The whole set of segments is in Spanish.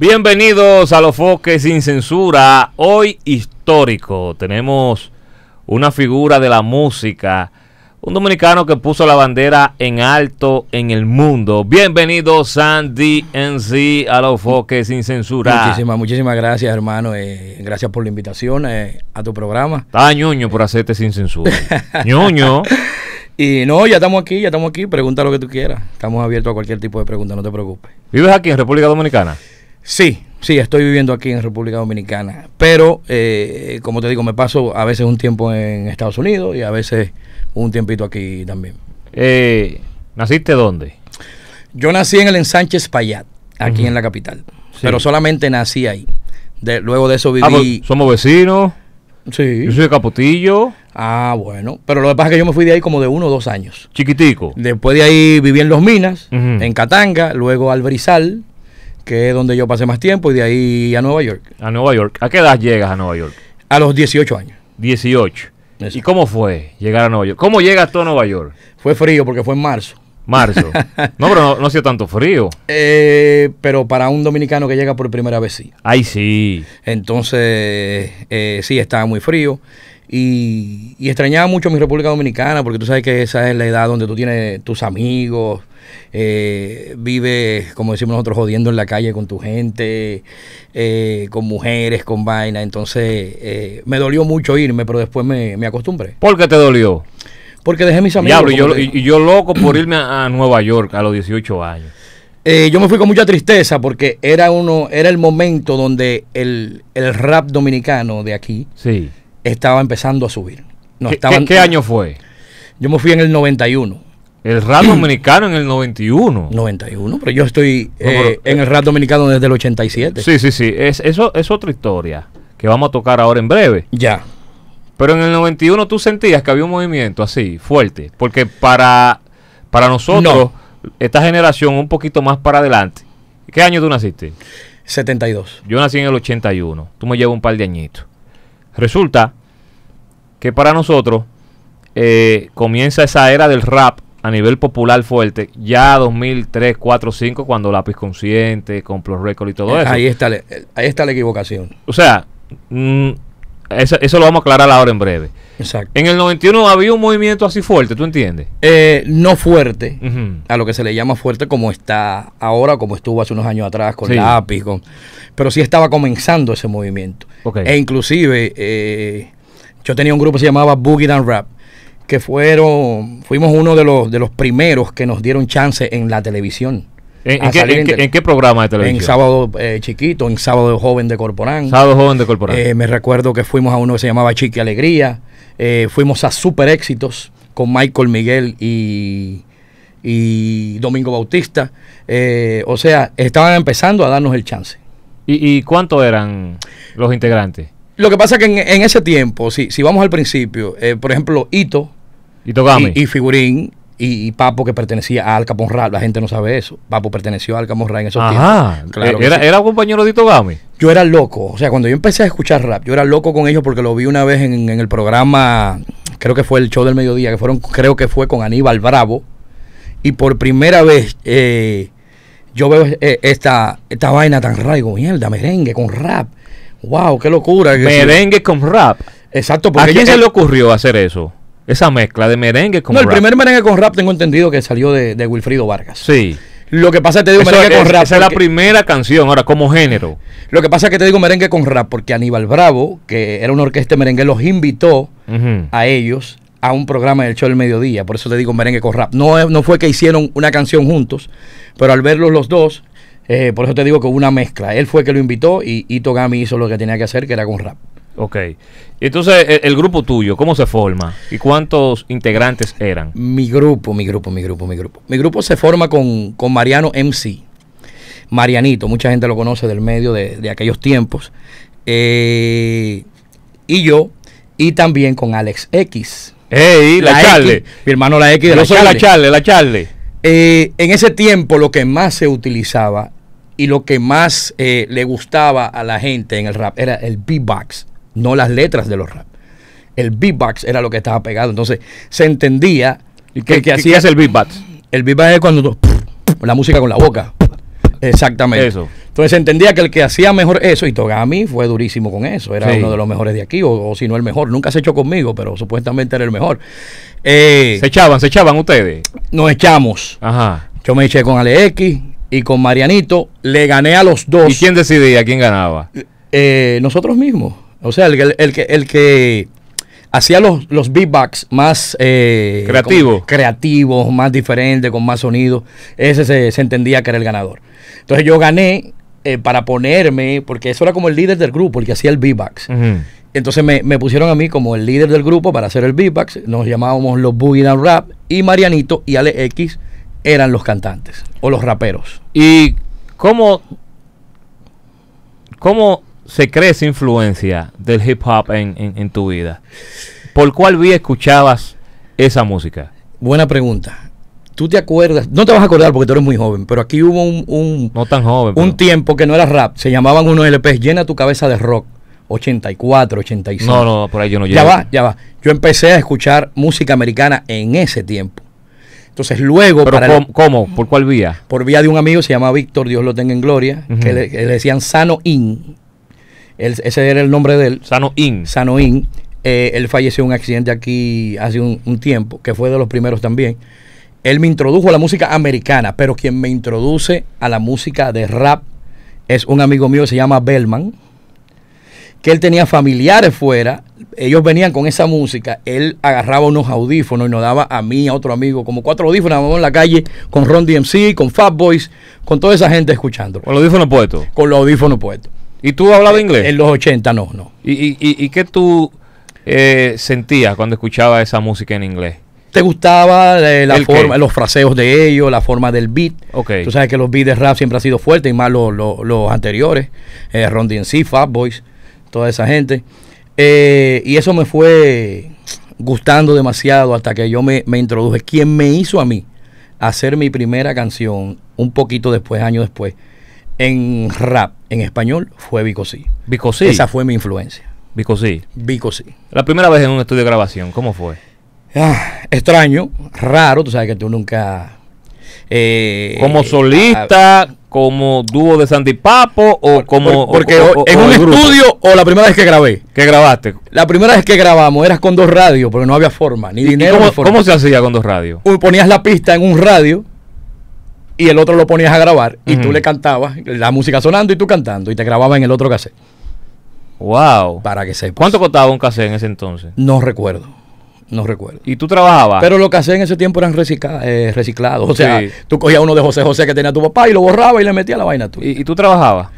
Bienvenidos a los Foques sin Censura. Hoy histórico. Tenemos una figura de la música. Un dominicano que puso la bandera en alto en el mundo. Bienvenido Sandy NC a los Foques sin Censura. Muchísimas, muchísimas gracias hermano. Eh, gracias por la invitación eh, a tu programa. Estaba ñoño por hacerte sin censura. ñoño. Y no, ya estamos aquí, ya estamos aquí. Pregunta lo que tú quieras. Estamos abiertos a cualquier tipo de pregunta, no te preocupes. ¿Vives aquí en República Dominicana? Sí, sí, estoy viviendo aquí en República Dominicana, pero eh, como te digo, me paso a veces un tiempo en Estados Unidos y a veces un tiempito aquí también. Eh, ¿Naciste dónde? Yo nací en el ensánchez Payat, aquí en la capital, pero solamente nací ahí. De, luego de eso ah, viví... Ah, somos vecinos. Sí. Yo soy de Capotillo. Ah, bueno. Pero lo que pasa es que yo me fui de ahí como de uno o dos años. Chiquitico. Después de ahí viví en Los Minas, en Catanga, luego Alberizal, que es donde yo pasé más tiempo, y de ahí a Nueva York. A Nueva York. ¿A qué edad llegas a Nueva York? A los 18 años. 18. ¿Y cómo fue llegar a Nueva York? ¿Cómo llegas tú a Nueva York? Fue frío porque fue en marzo. Marzo. No, pero no, ha sido tanto frío. Eh, pero para un dominicano que llega por primera vez sí. Ay, sí. Entonces, eh, sí, estaba muy frío. Y, y, extrañaba mucho mi República Dominicana porque tú sabes que esa es la edad donde tú tienes tus amigos, eh, vive, como decimos nosotros, jodiendo en la calle con tu gente, eh, con mujeres, con vaina. Entonces, eh, me dolió mucho irme, pero después me, acostumbré. ¿Por qué te dolió? Porque dejé mis amigos. y yo, loco por irme a, Nueva York a los 18 años. Eh, yo me fui con mucha tristeza porque era uno, era el momento donde el, el rap dominicano de aquí estaba empezando a subir. No, estaban, ¿qué, ¿Qué, año fue? Yo me fui en el 91. El rap dominicano en el 91. 91, pero yo estoy eh, en eh, el rap dominicano desde el 87. Sí, sí, sí. Es, eso es otra historia que vamos a tocar ahora en breve. Ya. Pero en el 91 tú sentías que había un movimiento así, fuerte. Porque para, para nosotros, esta generación un poquito más para adelante. ¿Qué año tú naciste? 72. Yo nací en el 81. Tú me llevas un par de añitos. Resulta que para nosotros eh, comienza esa era del rap a nivel popular fuerte, ya 2003, 4, 5, cuando Lápiz Consciente, Complot Record y todo eh, eso. Ahí está, eh, ahí está la equivocación. O sea, mm, eso, lo vamos a aclarar ahora en breve. Exacto. En el 91 había un movimiento así fuerte, ¿tú entiendes? Eh, no fuerte, a lo que se le llama fuerte como está ahora, como estuvo hace unos años atrás con Lápiz, pero sí estaba comenzando ese movimiento. E inclusive yo tenía un grupo que se llamaba Boogie and Rap que fueron, fuimos uno de los, de los primeros que nos dieron chance en la televisión. ¿En, qué, programa de televisión? En Sábado eh, Chiquito, en Sábado Joven de Corporán. Sábado Joven de Corporán. Eh, me recuerdo que fuimos a uno que se llamaba Chiqui Alegría. Eh, fuimos a Super Éxitos con Michael Miguel y, Domingo Bautista. o sea, estaban empezando a darnos el chance. ¿Y, cuántos eran los integrantes? Lo que pasa es que en, ese tiempo, si, si vamos al principio, por ejemplo, Ito, y Togami Y, Figurín y, Papo que pertenecía a Capone Rap La gente no sabe eso. Papo perteneció a Capone Rap en esos tiempos. Claro era, un compañero de Togami Yo era loco. O sea, cuando yo empecé a escuchar rap, yo era loco con ellos porque lo vi una vez en, el programa, creo que fue el show del mediodía, que fueron, creo que fue con Aníbal Bravo. Y por primera vez eh, yo veo eh, esta, esta vaina tan raigo, mierda, merengue con rap. ¡Wow! ¡Qué locura! Merengue con rap. Exacto. ¿A quién se le ocurrió hacer eso? esa mezcla de merengue con No, el primer merengue con rap tengo entendido que salió de, Wilfrido Vargas. Sí. Lo que pasa es que te digo merengue con rap. Esa es la primera canción, ahora como género. Lo que pasa es que te digo merengue con rap porque Aníbal Bravo, que era un orquesta de merengue, los invitó a ellos a un programa del show del mediodía. Por eso te digo merengue con rap. No, no fue que hicieron una canción juntos, pero al verlos los dos, eh, por eso te digo que hubo una mezcla. Él fue que lo invitó y Ito hizo lo que tenía que hacer, que era con rap. Ok. Entonces, e, el, grupo tuyo, ¿cómo se forma? ¿Y cuántos integrantes eran? Mi grupo, mi grupo, mi grupo, mi grupo. Mi grupo se forma con, Mariano MC. Marianito, mucha gente lo conoce del medio de, aquellos tiempos. Eh, y yo, y también con Alex X. ¡Ey! La, Charle. mi hermano la X de yo soy la Charle, la Charle. Eh, en ese tiempo, lo que más se utilizaba y lo que más eh, le gustaba a la gente en el rap era el beatbox no las letras de los rap. El beatbox era lo que estaba pegado. Entonces se entendía. que qué, que, hacía es el beatbox? El beatbox es cuando la música con la boca. Exactamente. Eso. Entonces entendía que el que hacía mejor eso, y Togami fue durísimo con eso, era uno de los mejores de aquí, o, si no el mejor, nunca se echó conmigo, pero supuestamente era el mejor. Eh, ¿Se echaban, se echaban ustedes? Nos echamos. Ajá. Yo me eché con X y con Marianito, le gané a los dos. ¿Y quién decidía quién ganaba? Eh, nosotros mismos. O sea, el, que, el que hacía los, los más eh, creativos, más diferentes, con más sonido, ese se, entendía que era el ganador. Entonces yo gané eh, para ponerme, porque eso era como el líder del grupo, el que hacía el beatbox Entonces me, pusieron a mí como el líder del grupo para hacer el beatbox nos llamábamos los Boogie Down Rap, y Marianito y Ale X eran los cantantes o los raperos. ¿Y cómo, cómo se cree esa influencia del hip hop en, tu vida? ¿Por cuál vía escuchabas esa música? Buena pregunta tú te acuerdas, no te vas a acordar porque tú eres muy joven, pero aquí hubo un, tan joven, un tiempo que no era rap, se llamaban unos LPs, llena tu cabeza de rock, 84, 85. No, no, por ahí yo no llego. Ya va, ya va. Yo empecé a escuchar música americana en ese tiempo. Entonces luego... ¿Pero cómo, ¿Por cuál vía? Por vía de un amigo, se llama Víctor, Dios lo tenga en gloria, que, le, decían Sano In ese era el nombre de él. Sanoín. Sanoín. Eh, él falleció en un accidente aquí hace un, tiempo, que fue de los primeros también. Él me introdujo a la música americana, pero quien me introduce a la música de rap es un amigo mío que se llama Bellman, que él tenía familiares fuera, ellos venían con esa música, él agarraba unos audífonos y nos daba a mí, a otro amigo, como cuatro audífonos en la calle con Ron DMC, con Fat Boys, con toda esa gente escuchando Con los audífonos puestos. Con los audífonos puestos. ¿Y tú hablabas eh, inglés? En los 80 no, no. ¿Y, y, y, qué tú eh, sentías cuando escuchabas esa música en inglés? te gustaba eh, la forma, los fraseos de ellos, la forma del beat. Tú sabes que los beats de rap siempre han sido fuertes y más los, anteriores, eh, Ron DMC, Fat Boys, toda esa gente. Eh, y eso me fue gustando demasiado hasta que yo me, me, introduje. Quien me hizo a mí hacer mi primera canción un poquito después, años después, en rap, en español, fue Vicosí. ¿Bicosí? Esa fue mi influencia. ¿Bicosí? Bicosí. La primera vez en un estudio de grabación, ¿cómo fue? Ah, extraño, raro, tú sabes que tú nunca... Eh, como ah, solista, como dúo de Sandy Papo o como... Porque en un estudio o la primera vez que grabé. ¿Qué grabaste? La primera vez que grabamos eras con dos radios porque no había forma, ni dinero. cómo, se hacía con dos radios? Ponías la pista en un radio y el otro lo ponías a grabar y tú le cantabas, la música sonando y tú cantando y te grababas en el otro cassette. Wow. Para que sepas. ¿Cuánto costaba un cassette en ese entonces? No recuerdo. No recuerdo. ¿Y tú trabajabas? Pero los cassettes en ese tiempo eran eh, reciclados. O sea, tú cogías uno de José José que tenía tu papá y lo borraba y le metías la vaina tú. ¿Y, ¿Y, tú trabajabas?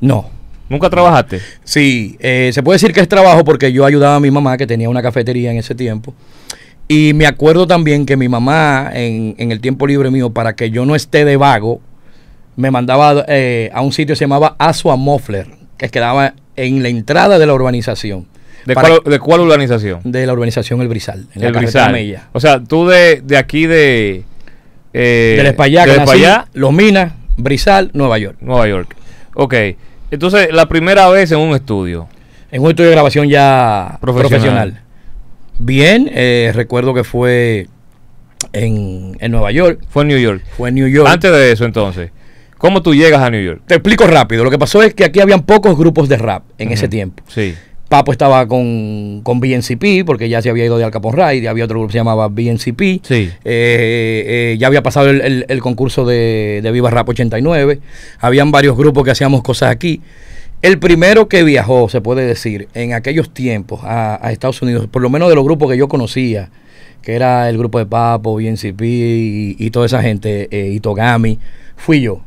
No. ¿Nunca trabajaste? Sí. Eh, se puede decir que es trabajo porque yo ayudaba a mi mamá que tenía una cafetería en ese tiempo. Y me acuerdo también que mi mamá, en, el tiempo libre mío, para que yo no esté de vago, me mandaba eh, a un sitio que se llamaba Asua Mofler, que quedaba en la entrada de la urbanización. ¿De, cuál, urbanización? De la urbanización El Brizal. En el la Brizal. Mella. O sea, tú de, de aquí de. Eh, España, de Los Minas, Brizal, Nueva York. Nueva York. Ok. Entonces, la primera vez en un estudio. En un estudio de grabación ya profesional. Bien, eh, recuerdo que fue en, Nueva York. Fue en New York. Fue en New York. Antes de eso, entonces, ¿cómo tú llegas a New York? Te explico rápido. Lo que pasó es que aquí habían pocos grupos de rap en ese tiempo. Sí. Papo estaba con, con BNCP, porque ya se había ido de Al Capone Ride, había otro grupo que se llamaba BNCP. Sí. Eh, eh, ya había pasado el, concurso de, de Viva Rap 89. Habían varios grupos que hacíamos cosas aquí el primero que viajó, se puede decir, en aquellos tiempos a, Estados Unidos, por lo menos de los grupos que yo conocía, que era el grupo de Papo, BNCP y, y toda esa gente, eh, Itogami, fui yo.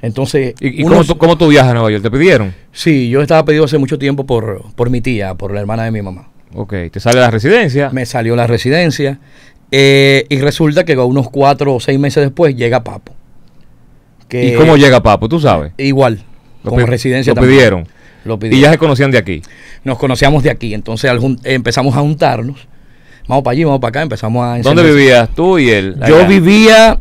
Entonces, ¿Y, ¿cómo, tú, viajas a Nueva York? ¿Te pidieron? Sí, yo estaba pedido hace mucho tiempo por, por mi tía, por la hermana de mi mamá. Ok, ¿te sale la residencia? Me salió la residencia. Eh, y resulta que unos cuatro o seis meses después llega Papo. ¿Y cómo llega Papo? ¿Tú sabes? Igual como residencia lo Pidieron. Lo pidieron. Y ya se conocían de aquí. Nos conocíamos de aquí, entonces empezamos a juntarnos. Vamos para allí, vamos para acá, empezamos a... ¿Dónde vivías tú y él? Yo vivía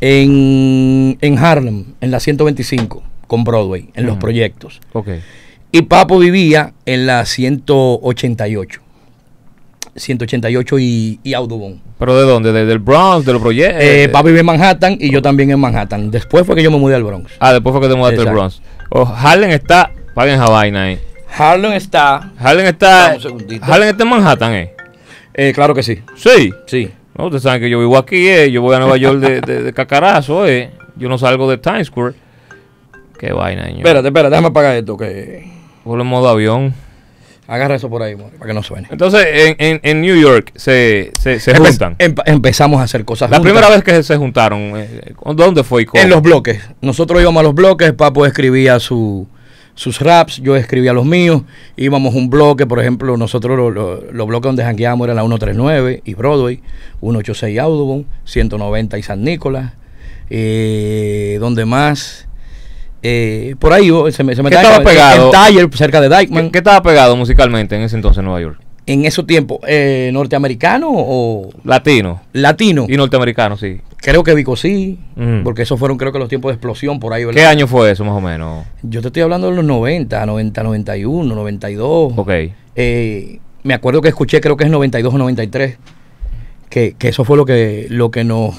en, en Harlem, en la 125, con Broadway, en los proyectos. Ok. Y Papo vivía en la 188. 188 y, y Audubon. ¿Pero de dónde? ¿Desde el Bronx? ¿De los proyectos? Eh, papi vive en Manhattan y yo también en Manhattan. Después fue que yo me mudé al Bronx. Ah, después fue que te mudaste al Bronx. Oh, Harlem está. Paguen esa vaina ahí. Harlem está. Harlem está. Harlem está en Manhattan, eh. eh. claro que sí. Sí. Sí. No, ustedes saben que yo vivo aquí, eh. Yo voy a Nueva York de, cacarazo, eh. Yo no salgo de Times Square. Qué vaina, ño. Espérate, espérate, déjame apagar esto que. en modo avión. Agarra eso por ahí, para que no suene. Entonces, en, New York se, juntan. empezamos a hacer cosas. La primera vez que se juntaron, eh, ¿dónde fue En los bloques. Nosotros íbamos a los bloques, Papo escribía sus raps, yo escribía los míos, íbamos un bloque, por ejemplo, nosotros los bloques donde jangueábamos eran la 139 y Broadway, 186 Audubon, 190 y San Nicolás, eh, donde más, eh, por ahí oh, se me, estaba pegado? Taller, cerca de Dykeman. ¿Qué, estaba pegado musicalmente en ese entonces en Nueva York? En esos tiempo eh, norteamericano o. Latino. Latino. Y norteamericano, sí. Creo que Vico sí, mm. porque esos fueron, creo que los tiempos de explosión por ahí. ¿Qué año fue eso, más o menos? Yo te estoy hablando de los 90, 90, 91, 92. Ok. Eh, me acuerdo que escuché, creo que es 92 o 93, que, que eso fue lo que, lo, que nos,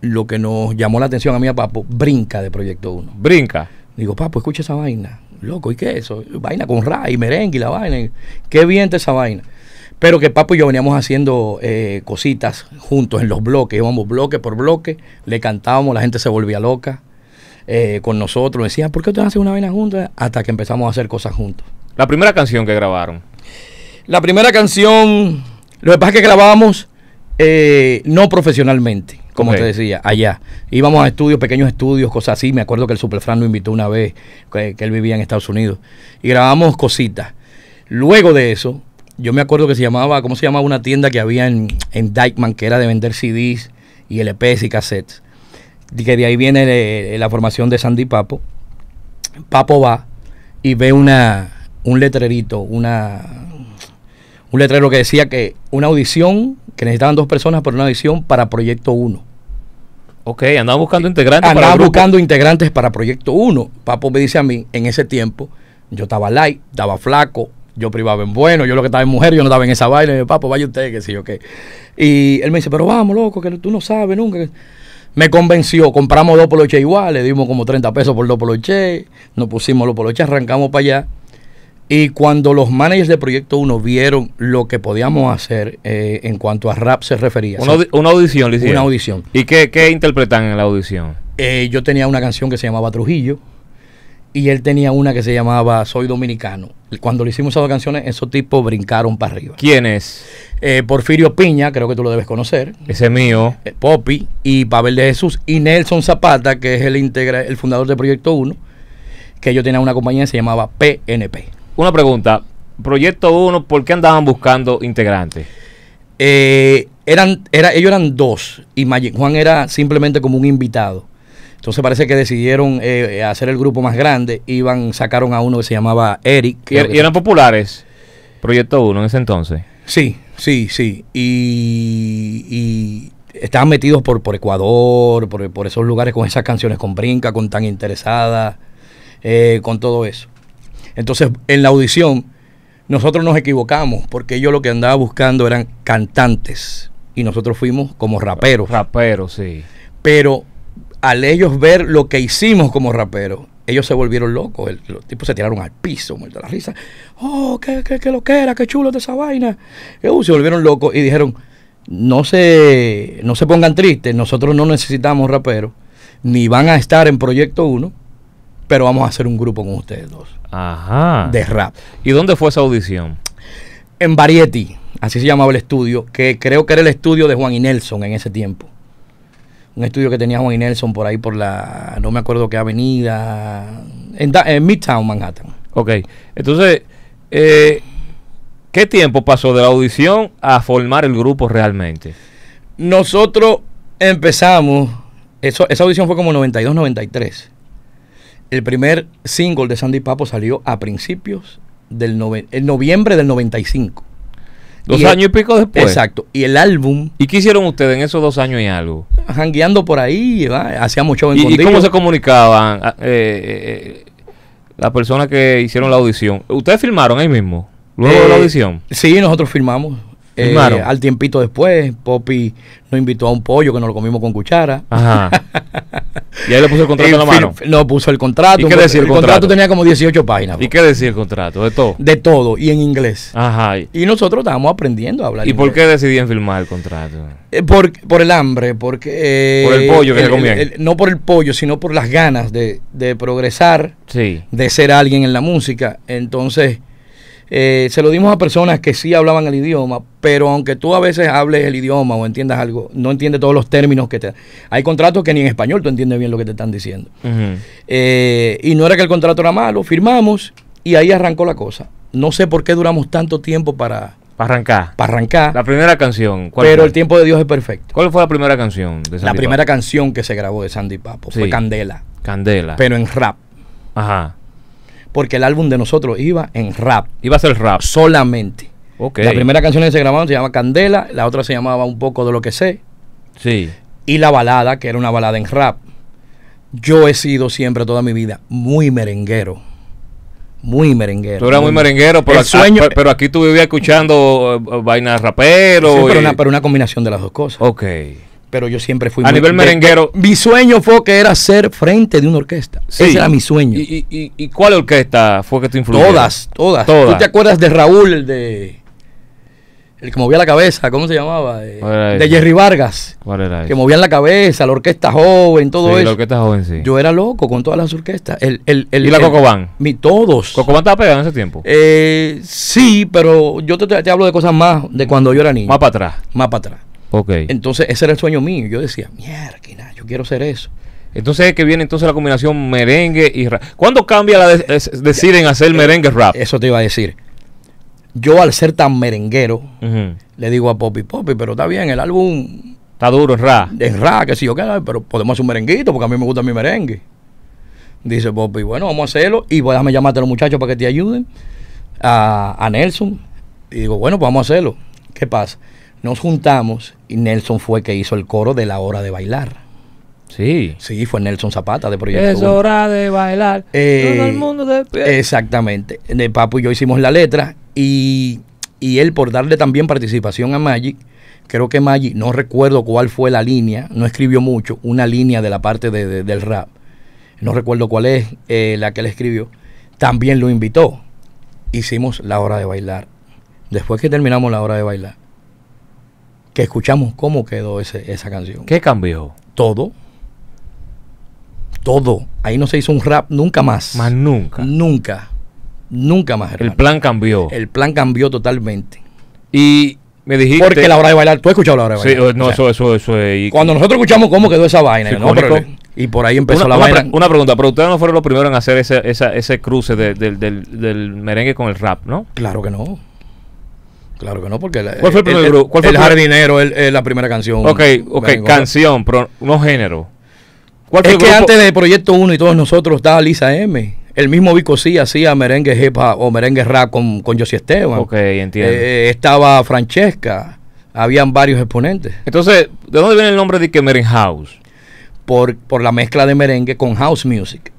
lo que nos llamó la atención a mí a Papo. Brinca de Proyecto 1. Brinca. Digo, papo, escucha esa vaina. Loco, ¿y qué es eso? Vaina con ray, merengue y la vaina. Qué bien esa vaina. Pero que papo y yo veníamos haciendo eh, cositas juntos en los bloques. Íbamos bloque por bloque, le cantábamos, la gente se volvía loca eh, con nosotros. Decían, ¿por qué ustedes hacen una vaina juntos? Hasta que empezamos a hacer cosas juntos. La primera canción que grabaron. La primera canción, lo que pasa es que grabábamos eh, no profesionalmente como te decía, allá. Íbamos a estudios, pequeños estudios, cosas así. Me acuerdo que el Superfran lo invitó una vez, que, él vivía en Estados Unidos. Y grabamos cositas. Luego de eso, yo me acuerdo que se llamaba, ¿cómo se llamaba una tienda que había en, en Dykeman, que era de vender CDs y LPs y cassettes? Y que de ahí viene eh, eh, la formación de Sandy Papo. Papo va y ve una, un letrerito, una, un letrero que decía que una audición, que necesitaban dos personas para una audición para Proyecto 1. Ok, andaba buscando integrantes. para buscando integrantes para Proyecto 1. Papo me dice a mí, en ese tiempo, yo estaba light, estaba flaco, yo privaba en bueno, yo lo que estaba en mujer, yo no estaba en esa baile. papo, vaya usted, que sí, yo qué. Y él me dice, pero vamos, loco, que tú no sabes nunca. Me convenció, compramos dos poloches iguales, dimos como 30 pesos por dos poloches, nos pusimos los poloches, arrancamos para allá. Y cuando los managers de Proyecto 1 vieron lo que podíamos hacer eh, en cuanto a rap se refería. Una, audición, le Una audición. ¿Y qué, interpretan en la audición? Eh, yo tenía una canción que se llamaba Trujillo y él tenía una que se llamaba Soy Dominicano. Cuando le hicimos esas dos canciones, esos tipos brincaron para arriba. ¿Quiénes? Eh, Porfirio Piña, creo que tú lo debes conocer. Ese mío. Poppy y Pavel de Jesús y Nelson Zapata, que es el, el fundador de Proyecto 1, que yo tenía una compañía que se llamaba PNP una pregunta. Proyecto 1, ¿por qué andaban buscando integrantes? Eh, eran, era, ellos eran dos y Juan era simplemente como un invitado. Entonces parece que decidieron eh, hacer el grupo más grande. Iban, sacaron a uno que se llamaba Eric. ¿Y, eran populares? Proyecto 1 en ese entonces. Sí, sí, sí. Y, estaban metidos por, por Ecuador, por, esos lugares con esas canciones, con Brinca, con Tan Interesada, eh, con todo eso. Entonces, en la audición, nosotros nos equivocamos porque ellos lo que andaban buscando eran cantantes y nosotros fuimos como raperos. Raperos, sí. Pero al ellos ver lo que hicimos como raperos, ellos se volvieron locos. los tipos se tiraron al piso, muerto la risa. Oh, qué, qué, qué lo que era, qué chulo de esa vaina. Uh, se volvieron locos y dijeron, no se, no se pongan tristes, nosotros no necesitamos raperos, ni van a estar en Proyecto 1, pero vamos a hacer un grupo con ustedes dos de rap. ¿Y dónde fue esa audición? En Variety, así se llamaba el estudio, que creo que era el estudio de Juan y Nelson en ese tiempo. Un estudio que tenía Juan y Nelson por ahí, por la, no me acuerdo qué avenida, en, Midtown, Manhattan. Ok, entonces, eh, ¿qué tiempo pasó de la audición a formar el grupo realmente? Nosotros empezamos, esa audición fue como 92, 93. El primer single de Sandy Papo salió a principios del noviembre del 95. Dos años y pico después. Exacto. Y el álbum. ¿Y qué hicieron ustedes en esos dos años y algo? Jangueando por ahí, hacía mucho en ¿Y, cómo se comunicaban ah, eh, eh, eh, las personas que hicieron la audición? ¿Ustedes firmaron ahí mismo? Luego de la eh, audición. Sí, nosotros filmamos. Eh, al tiempito después, Poppy nos invitó a un pollo que nos lo comimos con cuchara. Ajá. y ahí le puso el contrato en la mano. No, puso el contrato. ¿Y qué decía el, contrato? el contrato? tenía como 18 páginas. ¿Y pues. qué decía el contrato? ¿De todo? De todo, y en inglés. Ajá. Y nosotros estábamos aprendiendo a hablar ¿Y por qué decidían firmar el contrato? Eh, por, el hambre, porque... Eh, por el pollo que le comían. no por el pollo, sino por las ganas de, de progresar, de ser alguien en la música. Entonces eh, se lo dimos a personas que sí hablaban el idioma, pero aunque tú a veces hables el idioma o entiendas algo, no entiendes todos los términos que te... Hay contratos que ni en español tú entiendes bien lo que te están diciendo. Eh, y no era que el contrato era malo, firmamos y ahí arrancó la cosa. No sé por qué duramos tanto tiempo para... Para arrancar. Para arrancar. La primera canción. pero el tiempo de Dios es perfecto. ¿Cuál fue la primera canción de Sandy La primera canción que se grabó de Sandy Papo fue Candela. Candela. Pero en rap. Ajá porque el álbum de nosotros iba en rap. Iba a ser rap. Solamente. Okay. La primera canción que se grabaron se llama Candela, la otra se llamaba Un poco de lo que sé. Sí. Y la balada, que era una balada en rap. Yo he sido siempre toda mi vida muy merenguero. Muy merenguero. Tú eras muy merenguero, pero, sueño, ah, pero aquí tú vivías escuchando eh, eh, vainas rapero. pero, una, pero una combinación de las dos cosas. Ok pero yo siempre fui... A nivel merenguero. mi sueño fue que era ser frente de una orquesta. Ese era mi sueño. ¿Y, cuál orquesta fue que te influyó? Todas, todas, ¿Tú te acuerdas de Raúl, el de... El que movía la cabeza, ¿cómo se llamaba? Eh, de Jerry Vargas. ¿Cuál era Que movía la cabeza, la orquesta joven, todo eso. La orquesta joven, sí. Yo era loco con todas las orquestas. El, ¿Y la Cocobán? Mi, todos. ¿Cocobán estaba pegada en ese tiempo? Eh, sí, pero yo te, hablo de cosas más de cuando yo era niño. Más para atrás. Más para atrás. Okay. Entonces, ese era el sueño mío. Yo decía, mierda, yo quiero hacer eso. Entonces es que viene entonces la combinación merengue y rap. ¿Cuándo cambia la deciden hacer eh, merengue rap? Eso te iba a decir. Yo al ser tan merenguero, le digo a Poppy, Poppy, pero está bien, el álbum... Está duro, en rap. Es rap, que si yo pero podemos hacer un merenguito porque a mí me gusta mi merengue. Dice Poppy, bueno, vamos a hacerlo y déjame llamarte a los muchachos para que te ayuden, a, a Nelson. Y digo, bueno, pues vamos a hacerlo. ¿Qué pasa? nos juntamos y Nelson fue que hizo el coro de La Hora de Bailar. Sí. Sí, fue Nelson Zapata de Proyecto Es hora de bailar. Eh, todo el mundo de Exactamente. Papu y yo hicimos la letra y, y él por darle también participación a Magic, creo que Magic, no recuerdo cuál fue la línea, no escribió mucho, una línea de la parte de, del rap, no recuerdo cuál es eh, la que él escribió, también lo invitó. Hicimos la hora de bailar. Después que terminamos la hora de bailar, que escuchamos cómo quedó ese, esa canción. ¿Qué cambió? Todo. Todo. Ahí no se hizo un rap nunca más. Más nunca. Nunca. Nunca más. El plan cambió. El plan cambió totalmente. Y me dijiste. Porque la hora de bailar, tú has escuchado la hora de bailar. Sí, no, eso, eso, cuando nosotros escuchamos cómo quedó esa vaina, ¿no? y por ahí empezó la vaina. una pregunta, pero ustedes no fueron los primeros en hacer ese, esa, ese cruce del merengue con el rap, ¿no? Claro que no. Claro que no, porque el, jardinero es la primera canción. Ok, ok, canción, pero no género. ¿Cuál es que antes de Proyecto Uno y todos nosotros estaba Lisa M. El mismo Vico sí hacía merengue jepa o merengue rap con, con Josie Esteban. Ok, entiendo. Eh, eh, estaba Francesca. Habían varios exponentes. Entonces, ¿de dónde viene el nombre de que Meren House? Por, por la mezcla de merengue con house music.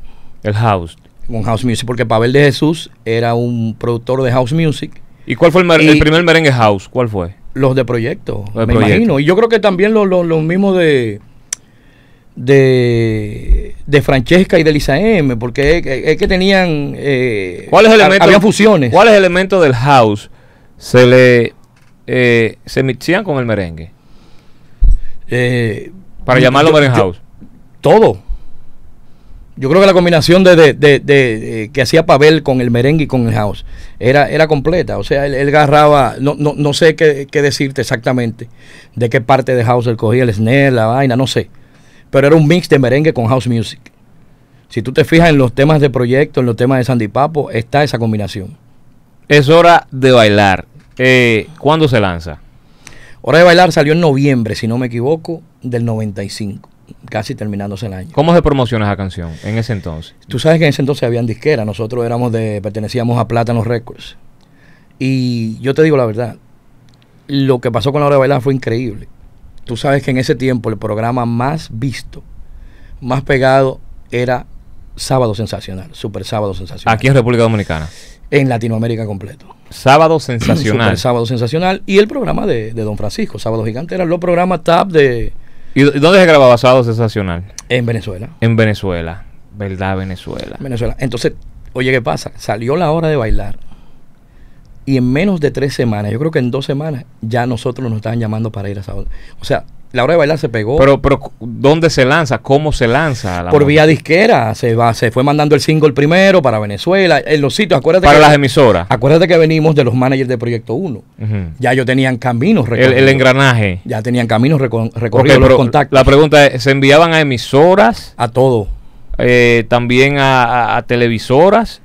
El house. Con house music, porque Pavel de Jesús era un productor de house music ¿Y cuál fue el, primer merengue house? ¿Cuál fue? Los de proyecto, me imagino. Y yo creo que también los, mismos de, de, Francesca y de Lisa M, porque es, que tenían. Eh, ¿Cuáles elementos? Había fusiones. ¿Cuáles elementos del house se le. Eh, se mixían con el merengue? Eh, Para llamarlo merengue house. todo yo creo que la combinación de, que hacía Pavel con el merengue y con el house era, era completa. O sea, él, agarraba, no, sé qué, decirte exactamente de qué parte de house él cogía, el snare, la vaina, no sé. Pero era un mix de merengue con house music. Si tú te fijas en los temas de proyecto, en los temas de Sandy Papo, está esa combinación. Es hora de bailar. Eh, ¿Cuándo se lanza? Hora de bailar salió en noviembre, si no me equivoco, del 95 casi terminándose el año. ¿Cómo se promociona esa canción en ese entonces? Tú sabes que en ese entonces habían disquera nosotros éramos de, pertenecíamos a Plátanos Records. Y yo te digo la verdad, lo que pasó con la hora de bailar fue increíble. Tú sabes que en ese tiempo el programa más visto, más pegado, era Sábado Sensacional, Super Sábado Sensacional. Aquí en República Dominicana. En Latinoamérica completo. Sábado Sensacional. Sábado Sensacional y el programa de, Don Francisco, Sábado Gigante, Era los programa TAP de, ¿Y dónde se grababa Sábado Sensacional? En Venezuela. En Venezuela. ¿Verdad, Venezuela? Venezuela. Entonces, oye, ¿qué pasa? Salió la hora de bailar. Y en menos de tres semanas, yo creo que en dos semanas, ya nosotros nos estaban llamando para ir a Sábado. O sea, la hora de bailar se pegó. Pero, pero ¿dónde se lanza? ¿Cómo se lanza? Por vía disquera. Se, va, se fue mandando el single primero para Venezuela, en los sitios. Acuérdate para las emisoras. Acuérdate que venimos de los managers de Proyecto 1. Ya ellos tenían caminos recorridos. El, engranaje. Ya tenían caminos recor los contactos. La pregunta es, ¿se enviaban a emisoras? A todo. Eh, también a, a televisoras.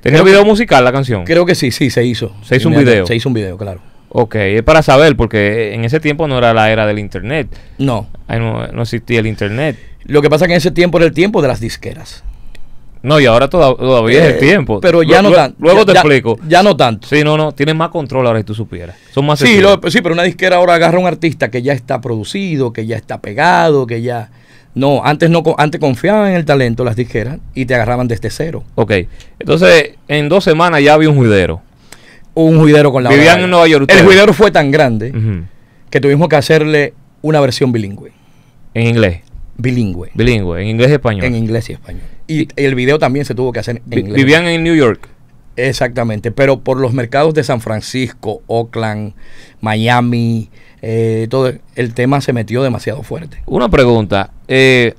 ¿Tenía video musical la canción? Creo que sí, sí, se hizo. Se hizo un video. Se hizo un video, claro. Ok, es para saber, porque en ese tiempo no era la era del Internet. No. no, existía el Internet. Lo que pasa es que en ese tiempo era el tiempo de las disqueras. No, y ahora todavía es el eh, tiempo. Pero ya no tanto. Luego te explico. Ya no tanto. Sí, no, no. Tienes más control ahora que tú supieras. Son más sí, sí, pero una disquera ahora agarra a un artista que ya está producido, que ya está pegado, que ya... No, antes no antes confiaban en el talento las disqueras y te agarraban desde cero. Ok. Entonces, en dos semanas ya había un juidero un juidero con la Vivían en Nueva York. El juidero fue tan grande que tuvimos que hacerle una versión bilingüe. ¿En inglés? Bilingüe. Bilingüe, en inglés y español. En inglés y español. Y, el video también se tuvo que hacer en inglés. Vivían en New York. Exactamente, pero por los mercados de San Francisco, Oakland, Miami, eh, todo el tema se metió demasiado fuerte. Una pregunta, eh,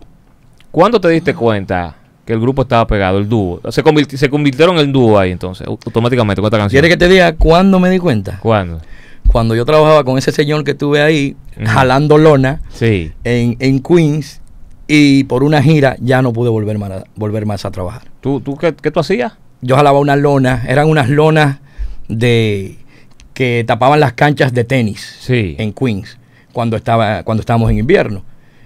¿cuándo te diste cuenta que el grupo estaba pegado, el dúo. Se, se convirtieron en dúo ahí entonces, automáticamente con esta canción. ¿Quieres que te diga cuándo me di cuenta? ¿Cuándo? Cuando yo trabajaba con ese señor que estuve ahí, jalando lona sí. en, en, Queens, y por una gira ya no pude volver más a, volver más a trabajar. ¿Tú, tú qué, qué tú hacías? Yo jalaba unas lonas, eran unas lonas de que tapaban las canchas de tenis sí. en Queens cuando estaba cuando estábamos en invierno.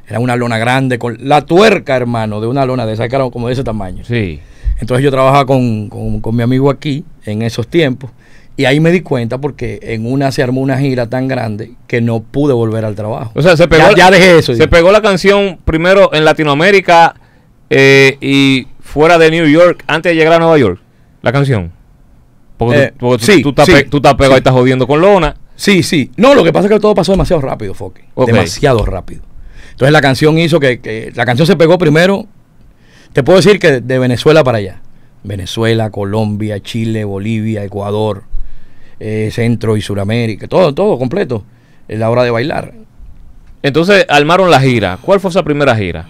Era una lona grande, con la tuerca, hermano, de una lona de esa como de ese tamaño. Sí. Entonces yo trabajaba con, con, mi amigo aquí en esos tiempos. Y ahí me di cuenta porque en una se armó una gira tan grande que no pude volver al trabajo. O sea, se pegó, ya, dejé eso. Se pegó la canción primero en Latinoamérica eh, y fuera de New York antes de llegar a Nueva York. La canción. Porque, eh, sí, tú, te has estás pegado y estás jodiendo con Lona. Sí, sí. No, lo que pasa es que todo pasó demasiado rápido, Foque. Demasiado rápido. Entonces la canción hizo que, la canción se pegó primero, te puedo decir que de Venezuela para allá. Venezuela, Colombia, Chile, Bolivia, Ecuador, eh, Centro y Suramérica, todo, todo completo, es la hora de bailar. Entonces armaron la gira. ¿Cuál fue esa primera gira?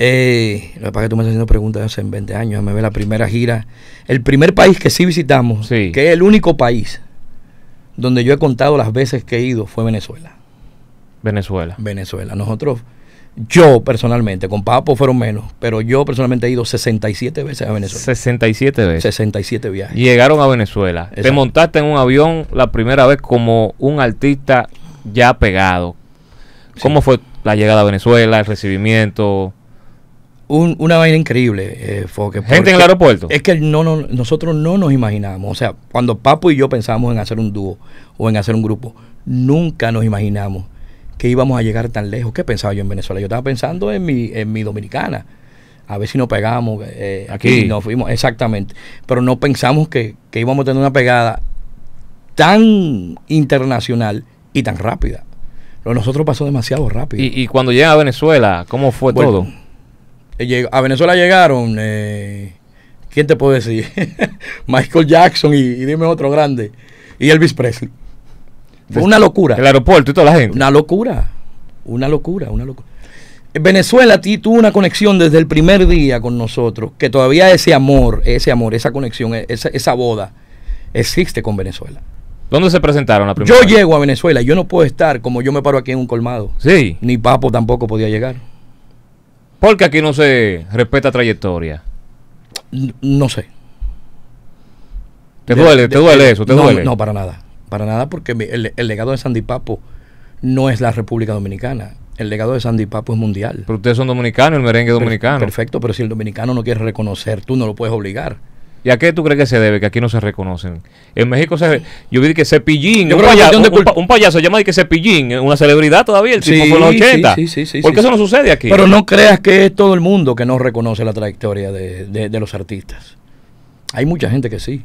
Eh, lo que tú me estás haciendo preguntas hace 20 años. Me ve la primera gira. El primer país que sí visitamos, que es el único país donde yo he contado las veces que he ido, fue Venezuela. Venezuela. Venezuela. Nosotros, yo personalmente, con Papo fueron menos, pero yo personalmente he ido 67 veces a Venezuela. 67 veces. 67 viajes. Llegaron a Venezuela. Te montaste en un avión la primera vez como un artista ya pegado. ¿Cómo fue la llegada a Venezuela, el recibimiento? una vaina increíble, eh, Foque. ¿Gente en el aeropuerto? Es que no, nosotros no nos imaginamos. O sea, cuando Papo y yo pensamos en hacer un dúo o en hacer un grupo, nunca nos imaginamos que íbamos a llegar tan lejos. ¿Qué pensaba yo en Venezuela? Yo estaba pensando en mi, en mi dominicana. A ver si nos pegamos. Eh, aquí. nos fuimos, exactamente. Pero no pensamos que, íbamos a tener una pegada tan internacional y tan rápida. Lo nosotros pasó demasiado rápido. ¿Y, cuando llega a Venezuela, cómo fue todo? Eh, a Venezuela llegaron, eh, ¿quién te puede decir? Michael Jackson y, dime otro grande. Y Elvis Presley una locura. El aeropuerto y toda la gente. Una locura. Una locura, una locura. Eh, Venezuela tuvo una conexión desde el primer día con nosotros, que todavía ese amor, ese amor, esa conexión, e-, esa, esa boda existe con Venezuela. ¿Dónde se presentaron la primera Yo llego a Venezuela, yo no puedo estar como yo me paro aquí en un colmado. Sí. Ni Papo tampoco podía llegar. Porque aquí no se respeta trayectoria. No, sé. ¿Te duele, te duele eso? ¿Te No, para nada para nada, porque el, legado de Sandy Papo no es la República Dominicana. El legado de Sandy es mundial. Pero ustedes son dominicanos, el merengue es dominicano. Perfecto, pero si el dominicano no quiere reconocer, tú no lo puedes obligar. ¿Y a qué tú crees que se debe? Que aquí no se reconocen. En México se. Yo vi que Cepillín. un, payaso, se llama que Cepillín, eh, una celebridad todavía, el tipo fue los 80. Sí, sí, ¿Por qué eso no sucede aquí? Pero no creas que es todo el mundo que no reconoce la trayectoria de los artistas. Hay mucha gente que sí.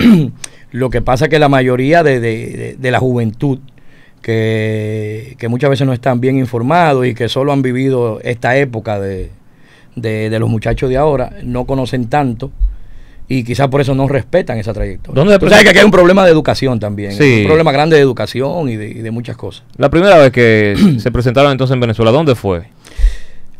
Lo que pasa es que la mayoría de, la juventud, que, muchas veces no están bien informados y que solo han vivido esta época de, los muchachos de ahora, no conocen tanto y quizás por eso no respetan esa trayectoria. ¿Dónde Tú sabes que hay un problema de educación también, sí. un problema grande de educación y de, y de muchas cosas. La primera vez que se presentaron entonces en Venezuela, ¿dónde fue?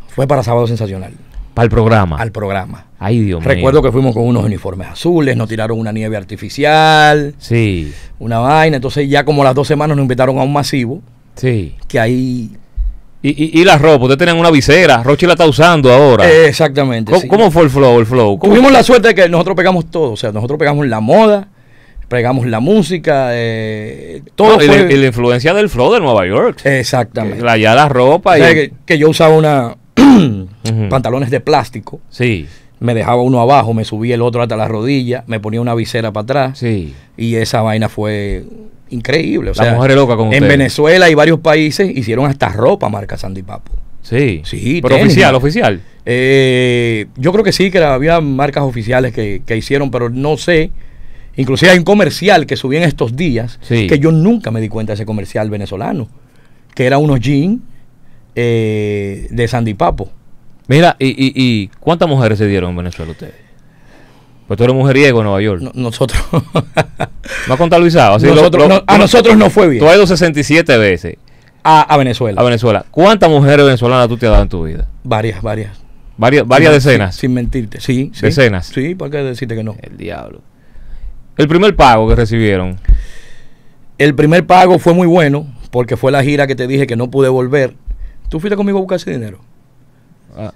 Fue para Sábado Sensacional. Para el programa. Al programa. Ay, Dios mío. Recuerdo que fuimos con unos uniformes azules, nos tiraron una nieve artificial. Sí. Una vaina. Entonces, ya como las dos semanas nos invitaron a un masivo. Sí. Que ahí. Y, y, y la ropa, ustedes tenían una visera, Rochi la está usando ahora. Eh, exactamente. ¿Cómo, ¿Cómo, fue el flow? El flow? Tuvimos la suerte de que nosotros pegamos todo, o sea, nosotros pegamos la moda, pegamos la música, eh, todo. y, la, influencia del flow de Nueva York. Exactamente. La, ya la ropa. y... que yo usaba una, pantalones de plástico. Sí. Me dejaba uno abajo, me subía el otro hasta la rodilla, me ponía una visera para atrás. Sí. Y esa vaina fue increíble. la mujer loca En Venezuela y varios países hicieron hasta ropa marca Sandy Papo. Sí. Sí, pero oficial, oficial. Eh, yo creo que sí, que había marcas oficiales que, hicieron, pero no sé. Inclusive hay un comercial que subí en estos días que yo nunca me di cuenta de ese comercial venezolano, que era unos jeans eh, de Papo Mira, y, y, cuántas mujeres se dieron en Venezuela ustedes? Pues tú eres mujeriego en Nueva York. nosotros. ¿No ha contado Luisado? a nosotros no fue bien. Tú has ido 67 veces. A, Venezuela. A Venezuela. ¿Cuántas mujeres venezolanas tú te has dado en tu vida? Varias, varias. Varias, varias decenas. Sin, mentirte, Decenas. Sí, ¿para qué decirte que no? El diablo. El primer pago que recibieron. El primer pago fue muy bueno, porque fue la gira que te dije que no pude volver. Tú fuiste conmigo a buscar ese dinero.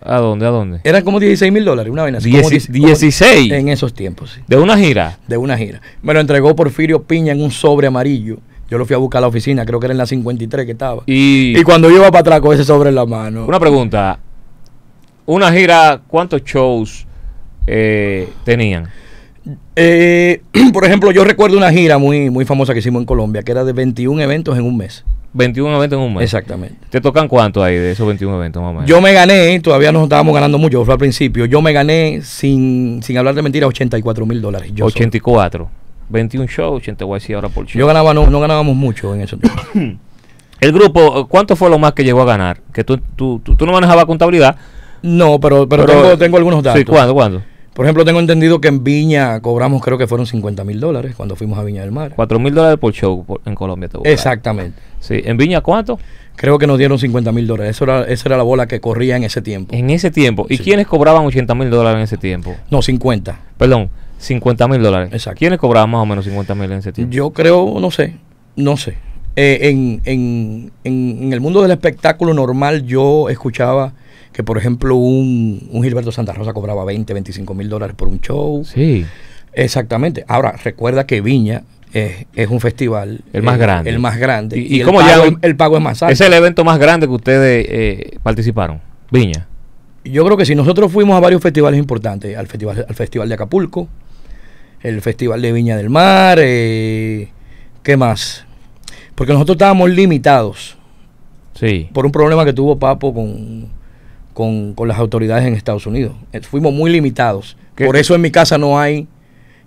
¿A, dónde? ¿A dónde? Eran como 16 mil dólares, una vaina. así. 16. en esos tiempos, sí. ¿De una gira? De una gira. Me lo entregó Porfirio Piña en un sobre amarillo. Yo lo fui a buscar a la oficina, creo que era en la 53 que estaba. Y, cuando yo iba para atrás con ese sobre en la mano. Una pregunta. Una gira, ¿cuántos shows eh, tenían? Eh, por ejemplo, yo recuerdo una gira muy, muy famosa que hicimos en Colombia, que era de 21 eventos en un mes. 21 eventos en un mes. Exactamente. ¿Te tocan cuánto ahí de esos 21 eventos mamá Yo me gané, todavía no estábamos ganando mucho, fue al principio. Yo me gané, sin, sin hablar de mentira, 84 mil dólares. 84. 21 shows, 80 guay, ahora por show. Yo ganaba, no, ganábamos mucho en eso El grupo, ¿cuánto fue lo más que llegó a ganar? Que tú, tú, tú, no manejabas contabilidad. No, pero, pero, tengo, algunos datos. Sí, ¿cuándo? Por ejemplo, tengo entendido que en Viña cobramos, creo que fueron 50 mil dólares cuando fuimos a Viña del Mar. 4 mil dólares por show en Colombia. Te Exactamente. Sí, ¿en Viña cuánto? Creo que nos dieron 50 mil dólares. esa era la bola que corría en ese tiempo. En ese tiempo. ¿Y quiénes cobraban 80 mil dólares en ese tiempo? No, 50. Perdón, 50 mil dólares. Exacto. ¿Quiénes cobraban más o menos 50 mil en ese tiempo? Yo creo, no sé, no sé. Eh, en el mundo del espectáculo normal yo escuchaba que por ejemplo un, Gilberto Santa Rosa cobraba 20, 25 mil dólares por un show. Sí. Exactamente. Ahora, recuerda que Viña es, un festival. El más eh, grande. El más grande. ¿Y, como el, pago, ya, pago es más alto. Es el evento más grande que ustedes eh, participaron, Viña. Yo creo que si nosotros fuimos a varios festivales importantes, al festival, al festival de Acapulco, el festival de Viña del Mar, eh, ¿qué más? Porque nosotros estábamos limitados. Sí. Por un problema que tuvo Papo con, con, con las autoridades en Estados Unidos. Eh, fuimos muy limitados. Por eso en mi casa no hay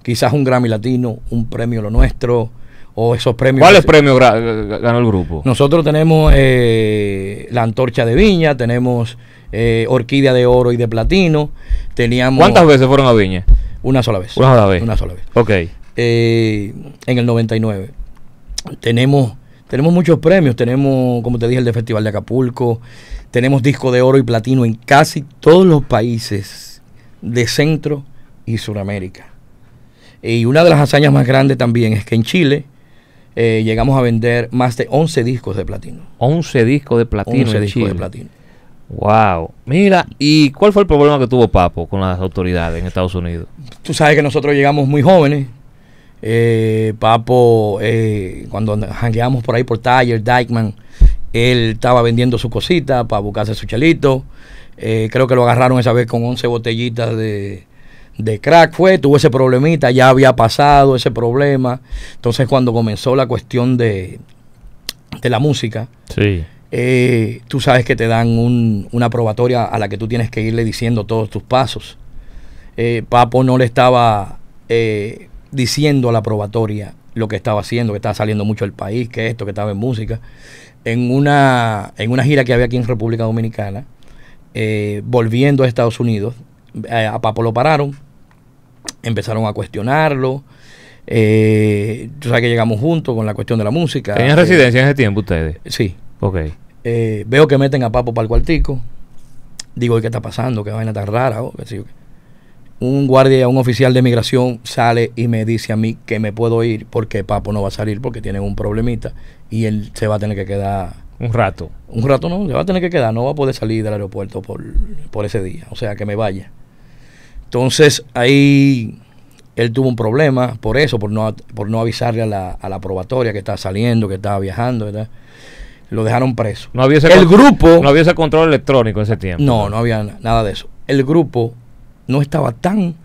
quizás un Grammy Latino, un premio lo nuestro, o esos premios. ¿Cuáles premios ganó el grupo? Nosotros tenemos eh, la antorcha de viña, tenemos eh, orquídea de oro y de platino, teníamos... ¿Cuántas veces fueron a viña? Una sola vez. Una sola vez. Una sola vez. Ok. en el 99. Tenemos tenemos muchos premios, tenemos, como te dije, el de Festival de Acapulco, tenemos disco de oro y platino en casi todos los países de Centro y Sudamérica. Y una de las hazañas más grandes también es que en Chile eh, llegamos a vender más de 11 discos de platino. 11 discos de platino. 11 discos de platino. Wow. Mira, ¿y cuál fue el problema que tuvo Papo con las autoridades en Estados Unidos? Tú sabes que nosotros llegamos muy jóvenes, eh, Papo, eh, cuando jangueamos por ahí por Taller, Dykeman, él estaba vendiendo su cosita para buscarse su chalito eh, creo que lo agarraron esa vez con 11 botellitas de, crack. Fue, tuvo ese problemita, ya había pasado ese problema. Entonces, cuando comenzó la cuestión de, la música, sí. Eh, tú sabes que te dan una probatoria a la que tú tienes que irle diciendo todos tus pasos. Eh, Papo no le estaba diciendo a la probatoria lo que estaba haciendo, que estaba saliendo mucho del país, que esto, que estaba en música. En una, en una gira que había aquí en República Dominicana, eh, volviendo a Estados Unidos, eh, a Papo lo pararon, empezaron a cuestionarlo. Eh, tú sabes que llegamos juntos con la cuestión de la música. ¿Tenían eh, residencia en ese tiempo ustedes? Sí. Ok. veo que meten a Papo para el cuartico. Digo, ¿qué está pasando? ¿Qué vaina tan rara? Oh, ¿Qué un guardia, un oficial de migración sale y me dice a mí que me puedo ir porque Papo no va a salir porque tiene un problemita y él se va a tener que quedar. Un rato. Un rato no, se va a tener que quedar, no va a poder salir del aeropuerto por, ese día, o sea que me vaya. Entonces ahí él tuvo un problema por eso, por no, por no avisarle a la, a la probatoria que estaba saliendo, que estaba viajando, ¿verdad? Lo dejaron preso. No había el grupo. No había ese control electrónico en ese tiempo. No, no había nada de eso. El grupo no estaba tan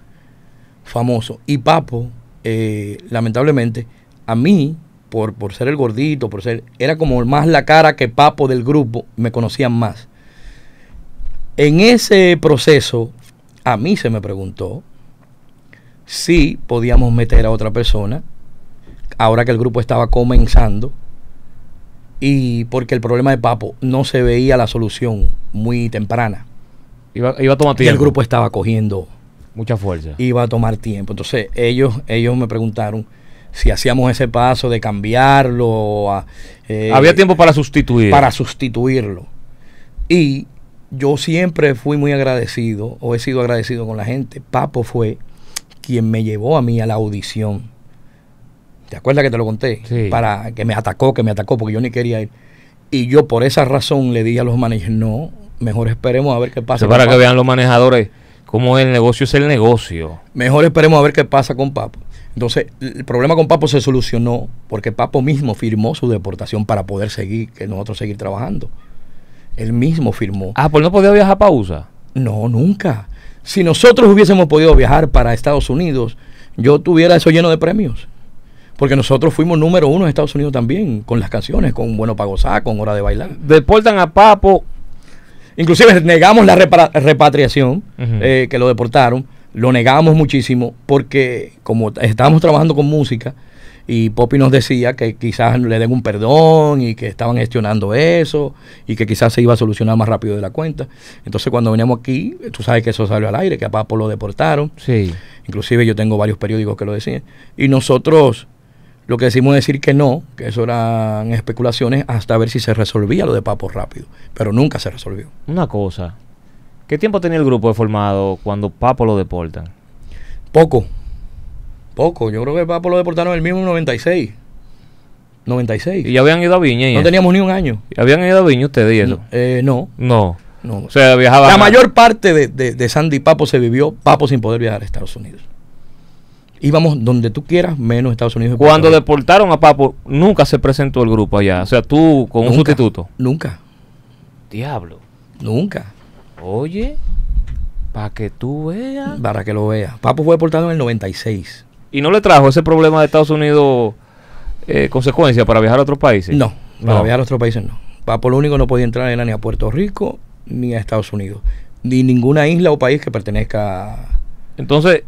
famoso. Y Papo, eh, lamentablemente, a mí, por, por ser el gordito, por ser, era como más la cara que Papo del grupo, me conocían más. En ese proceso, a mí se me preguntó si podíamos meter a otra persona, ahora que el grupo estaba comenzando, y porque el problema de Papo no se veía la solución muy temprana. Iba, a tomar tiempo. Y el grupo estaba cogiendo. Mucha fuerza. Iba a tomar tiempo. Entonces, ellos, ellos me preguntaron si hacíamos ese paso de cambiarlo. Eh, Había tiempo para sustituir. Para sustituirlo. Y yo siempre fui muy agradecido, o he sido agradecido con la gente. Papo fue quien me llevó a mí a la audición. ¿Te acuerdas que te lo conté? Para que me atacó, que me atacó, porque yo ni quería ir. Y yo por esa razón le di a los managers, no, mejor esperemos a ver qué pasa. para que vean los manejadores cómo el negocio es el negocio. Mejor esperemos a ver qué pasa con Papo. Entonces, el problema con Papo se solucionó porque Papo mismo firmó su deportación para poder seguir, que nosotros seguir trabajando. Él mismo firmó. Ah, pues no podía viajar a Pausa. No, nunca. Si nosotros hubiésemos podido viajar para Estados Unidos, yo tuviera eso lleno de premios. Porque nosotros fuimos número uno en Estados Unidos también, con las canciones, con Bueno Pagosá, con Hora de Bailar. Deportan a Papo Inclusive negamos la repatriación, eh, que lo deportaron, lo negamos muchísimo porque como estábamos trabajando con música y Poppy nos decía que quizás le den un perdón y que estaban gestionando eso y que quizás se iba a solucionar más rápido de la cuenta. Entonces cuando veníamos aquí, tú sabes que eso salió al aire, que a Papo lo deportaron. Sí. Inclusive yo tengo varios periódicos que lo decían. Y nosotros lo que decimos decir que no, que eso eran especulaciones, hasta ver si se resolvía lo de Papo rápido. Pero nunca se resolvió. Una cosa, ¿qué tiempo tenía el grupo de formado cuando Papo lo deportan? Poco, poco. Yo creo que Papo lo deportaron el mismo 96. 96. Y habían ido a Viña. No teníamos ni un año. ¿Y habían ido a Viña ustedes y eso? Eh, no. no. no. O sea, viajaban. La mayor parte de, de, de Sandy Papo se vivió Papo sin poder viajar a Estados Unidos íbamos donde tú quieras, menos Estados Unidos. Cuando deportaron a Papo, nunca se presentó el grupo allá. O sea, tú con un sustituto. Nunca. Diablo. Nunca. Oye, para que tú veas. Para que lo veas. Papo fue deportado en el 96. ¿Y no le trajo ese problema de Estados Unidos eh, consecuencia para viajar a otros países? No, para viajar a otros países no. Papo lo único no podía entrar era ni a Puerto Rico ni a Estados Unidos. Ni ninguna isla o país que pertenezca a... Entonces,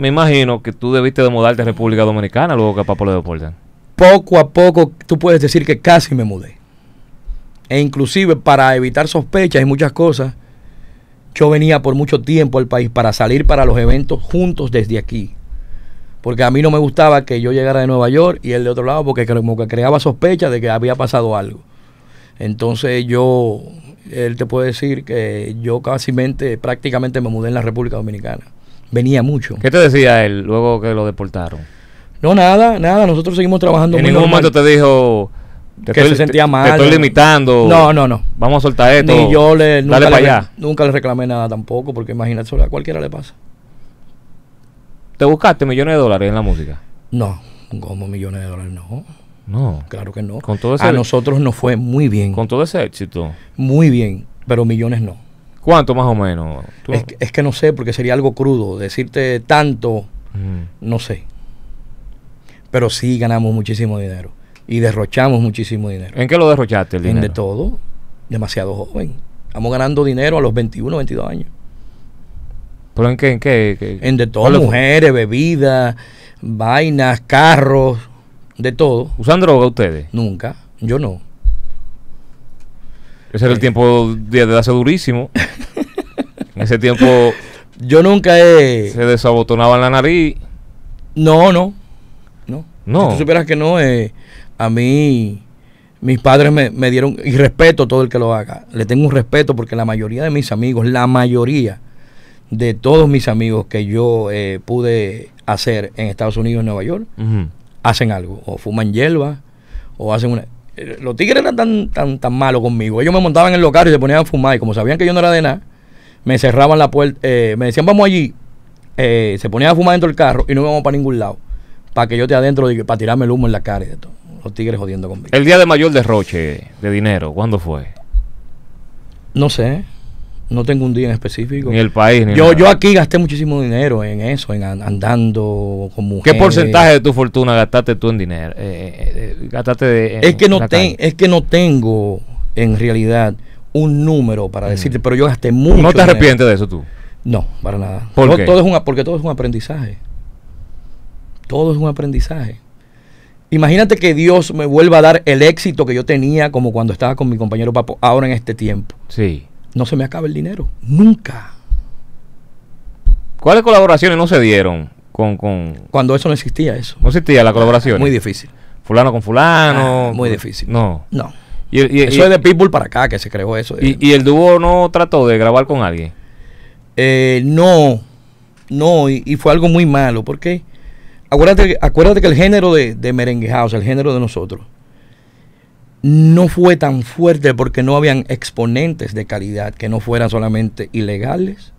me imagino que tú debiste de mudarte a República Dominicana luego que a lo deportan. Poco a poco tú puedes decir que casi me mudé. E inclusive para evitar sospechas y muchas cosas, yo venía por mucho tiempo al país para salir para los eventos juntos desde aquí. Porque a mí no me gustaba que yo llegara de Nueva York y él de otro lado, porque como que creaba sospechas de que había pasado algo. Entonces yo, él te puede decir que yo casi prácticamente me mudé en la República Dominicana venía mucho. ¿Qué te decía él luego que lo deportaron? No, nada, nada, nosotros seguimos trabajando. En ningún momento te dijo que se sentía mal. Te estoy limitando. No, no, no. Vamos a soltar esto. Ni yo le, nunca, le, nunca le reclamé nada tampoco, porque imagínate, a cualquiera le pasa. ¿Te buscaste millones de dólares en la música? No, como millones de dólares no. No. Claro que no. Con todo a nosotros nos fue muy bien. Con todo ese éxito. Muy bien, pero millones no. ¿Cuánto más o menos? Es que, no sé, porque sería algo crudo. Decirte tanto, no sé. Pero sí ganamos muchísimo dinero. Y derrochamos muchísimo dinero. ¿En qué lo derrochaste el dinero? En de todo. Demasiado joven. Estamos ganando dinero a los 21, 22 años. ¿Pero en qué? En, qué, en de todo. Mujeres, bebidas, vainas, carros, de todo. ¿Usan droga ustedes? Nunca. Yo no. Ese era el eh. tiempo de, hace durísimo. en ese tiempo. Yo nunca he. Se desabotonaba la nariz. No, no. No. no. Si tú supieras que no, eh, a mí. Mis padres me, dieron, y respeto a todo el que lo haga, le tengo un respeto porque la mayoría de mis amigos, la mayoría de todos mis amigos que yo eh, pude hacer en Estados Unidos, en Nueva York, hacen algo, o fuman hierba, o hacen una... Eh, los tigres eran tan, tan, tan malos conmigo. Ellos me montaban en el carros y se ponían a fumar. Y como sabían que yo no era de nada, me cerraban la puerta. Eh, me decían, vamos allí. Eh, se ponían a fumar dentro del carro y no íbamos para ningún lado. Para que yo te adentro, para tirarme el humo en la cara y de todo. Los tigres jodiendo conmigo. El día de mayor derroche de dinero, ¿cuándo fue? No sé. No tengo un día en específico. Ni el país. yo yo aquí gasté muchísimo dinero en eso, en andando con mujeres. ¿Qué porcentaje de tu fortuna gastaste tú en dinero? Eh, eh, eh, gastaste de, en, es, que no es que no tengo, en realidad, un número para mm. decirte, pero yo gasté mucho. ¿No te arrepientes de eso tú? No, para nada. ¿Por es un, porque todo es un aprendizaje. Todo es un aprendizaje. Imagínate que Dios me vuelva a dar el éxito que yo tenía como cuando estaba con mi compañero Papo, ahora en este tiempo. Sí no se me acaba el dinero, nunca. ¿Cuáles colaboraciones no se dieron con, Cuando eso no existía, eso. No existía la colaboración. Muy difícil. Fulano con fulano. Ah, muy difícil. No. No. Y, eso es de Pitbull para acá que se creó eso. ¿Y, el dúo no trató de grabar con alguien? Eh, no, no, y, fue algo muy malo, porque acuérdate, acuérdate que el género de, de Merengue House, el género de nosotros, no fue tan fuerte porque no habían exponentes de calidad que no fueran solamente ilegales.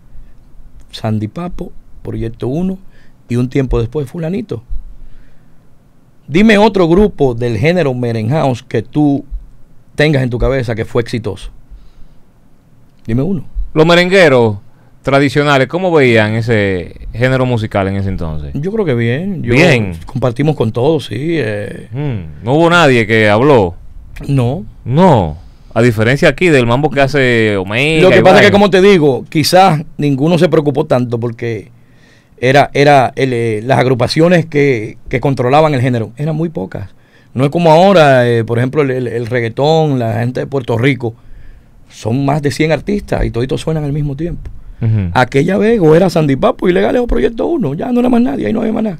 Sandy Papo, Proyecto 1, y un tiempo después Fulanito. Dime otro grupo del género house que tú tengas en tu cabeza que fue exitoso. Dime uno. Los merengueros tradicionales, ¿cómo veían ese género musical en ese entonces? Yo creo que bien. Yo bien. Compartimos con todos, sí. Eh. Mm, no hubo nadie que habló. No. No. A diferencia aquí del mambo que hace Omega. Lo que pasa es que, como te digo, quizás ninguno se preocupó tanto porque era, era eh, las agrupaciones que, que, controlaban el género eran muy pocas. No es como ahora, eh, por ejemplo, el, reggaetón, la gente de Puerto Rico. Son más de 100 artistas y toditos suenan al mismo tiempo. Aquella vez o era Sandy Papo, Ilegales o Proyecto 1. Ya no era más nadie, ahí no había más nada.